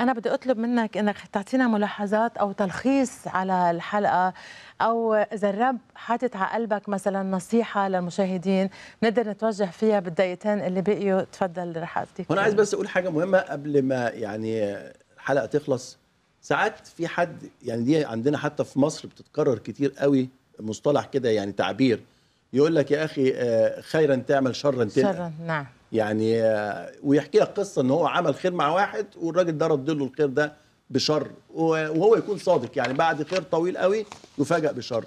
انا بدي اطلب منك انك تعطينا ملاحظات او تلخيص على الحلقه او اذا الرب حاطط على قلبك مثلا نصيحه للمشاهدين نقدر نتوجه فيها بالدقيقتين اللي بقيوا تفضل رح اعطيك وانا عايز بس اقول حاجه مهمه قبل ما يعني الحلقه تخلص ساعات في حد يعني دي عندنا حتى في مصر بتتكرر كتير قوي مصطلح كده يعني تعبير يقول لك يا اخي آه، خيرا تعمل شرا تنقل شرا نعم يعني آه، ويحكي لك قصه ان هو عمل خير مع واحد والراجل ده رد له الخير ده بشر وهو يكون صادق يعني بعد خير طويل قوي يفاجئ بشر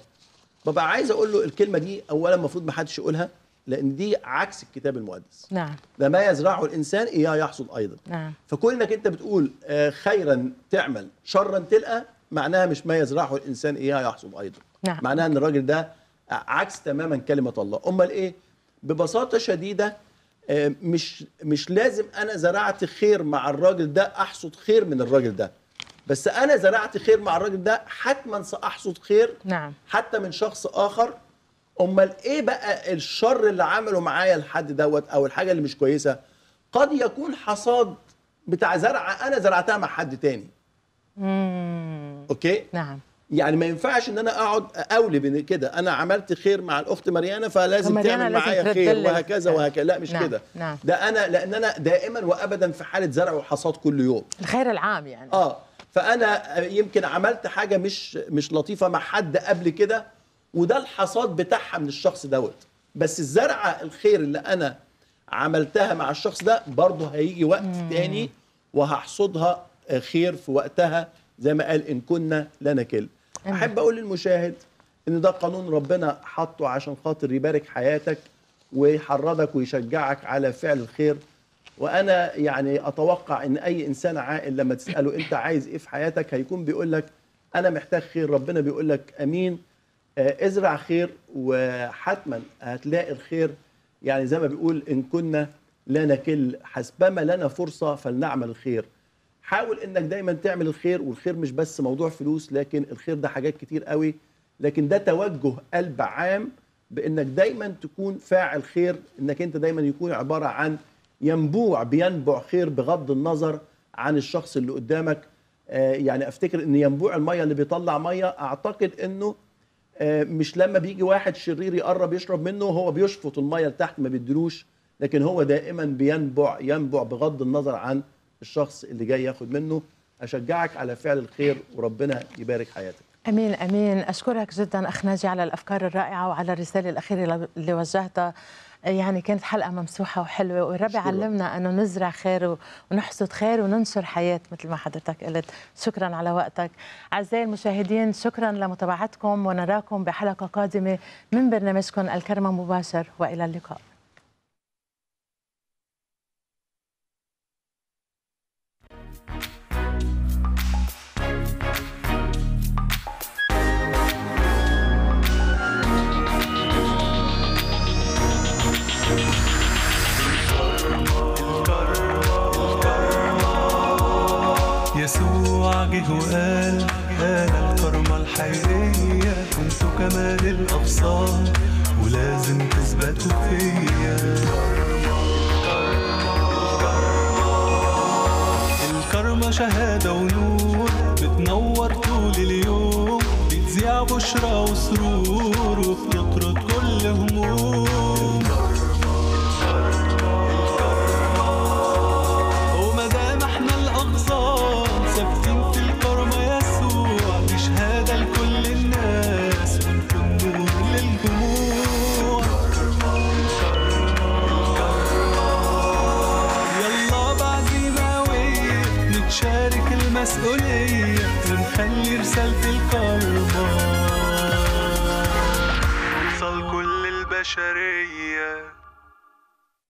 ببقى عايز اقول له الكلمه دي اولا المفروض ما حدش يقولها لان دي عكس الكتاب المقدس نعم ده ما يزرعه الانسان اياه يحصد ايضا نعم فكون انك انت بتقول آه، خيرا تعمل شرا تلقى معناها مش ما يزرعه الانسان اياه يحصد ايضا نعم معناها ان الراجل ده عكس تماما كلمه الله امال ايه ببساطه شديده آه، مش مش لازم انا زرعت خير مع الراجل ده احصد خير من الراجل ده بس انا زرعت خير مع الراجل ده حتما ساحصد خير نعم. حتى من شخص اخر امال ايه بقى الشر اللي عمله معايا الحد دوت او الحاجه اللي مش كويسه قد يكون حصاد بتاع زرعه انا زرعتها مع حد تاني مم. اوكي نعم يعني ما ينفعش ان انا اقعد بين كده انا عملت خير مع الاخت مريانه فلازم مريانة تعمل معايا خير وهكذا وهكذا لا مش نعم. كده نعم. ده انا لان انا دائما وابدا في حاله زرع وحصاد كل يوم الخير العام يعني اه فانا يمكن عملت حاجه مش مش لطيفه مع حد قبل كده وده الحصاد بتاعها من الشخص دوت بس الزرعه الخير اللي انا عملتها مع الشخص ده برضه هيجي وقت مم. تاني وهحصدها خير في وقتها زي ما قال ان كنا لنا كلب احب اقول للمشاهد ان ده قانون ربنا حطه عشان خاطر يبارك حياتك ويحرضك ويشجعك على فعل الخير وانا يعني اتوقع ان اي انسان عاقل لما تساله انت عايز ايه في حياتك هيكون بيقول لك انا محتاج خير ربنا بيقول لك امين آه، ازرع خير وحتما هتلاقي الخير يعني زي ما بيقول ان كنا لا نكل حسبما لنا فرصه فلنعمل الخير حاول انك دايما تعمل الخير والخير مش بس موضوع فلوس لكن الخير ده حاجات كتير قوي لكن ده توجه قلب عام بانك دايما تكون فاعل خير انك انت دايما يكون عباره عن ينبوع بينبع خير بغض النظر عن الشخص اللي قدامك آه يعني افتكر ان ينبوع الميه اللي بيطلع ميه اعتقد انه آه مش لما بيجي واحد شرير يقرب يشرب منه هو بيشفط الميه لتحت ما بيدلوش لكن هو دائما بينبع ينبع بغض النظر عن الشخص اللي جاي ياخد منه اشجعك على فعل الخير وربنا يبارك حياتك امين امين اشكرك جدا اخ ناجي على الافكار الرائعه وعلى الرساله الاخيره اللي وجهتها يعني كانت حلقه ممسوحه وحلوه والرب علمنا انه نزرع خير ونحصد خير وننشر حياه مثل ما حضرتك قلت شكرا على وقتك اعزائي المشاهدين شكرا لمتابعتكم ونراكم بحلقه قادمه من برنامجكم الكرمه مباشر والى اللقاء يسوع جه وقال أنا الكرمة الحقيقية انتوا كمال الأبصار ولازم تثبتوا فيا شهادة ونور بتنور طول اليوم بتذيع بشرى وسرور وبتطرد كل هموم مسؤولية ونخلي رسالتي القلب توصل كل البشرية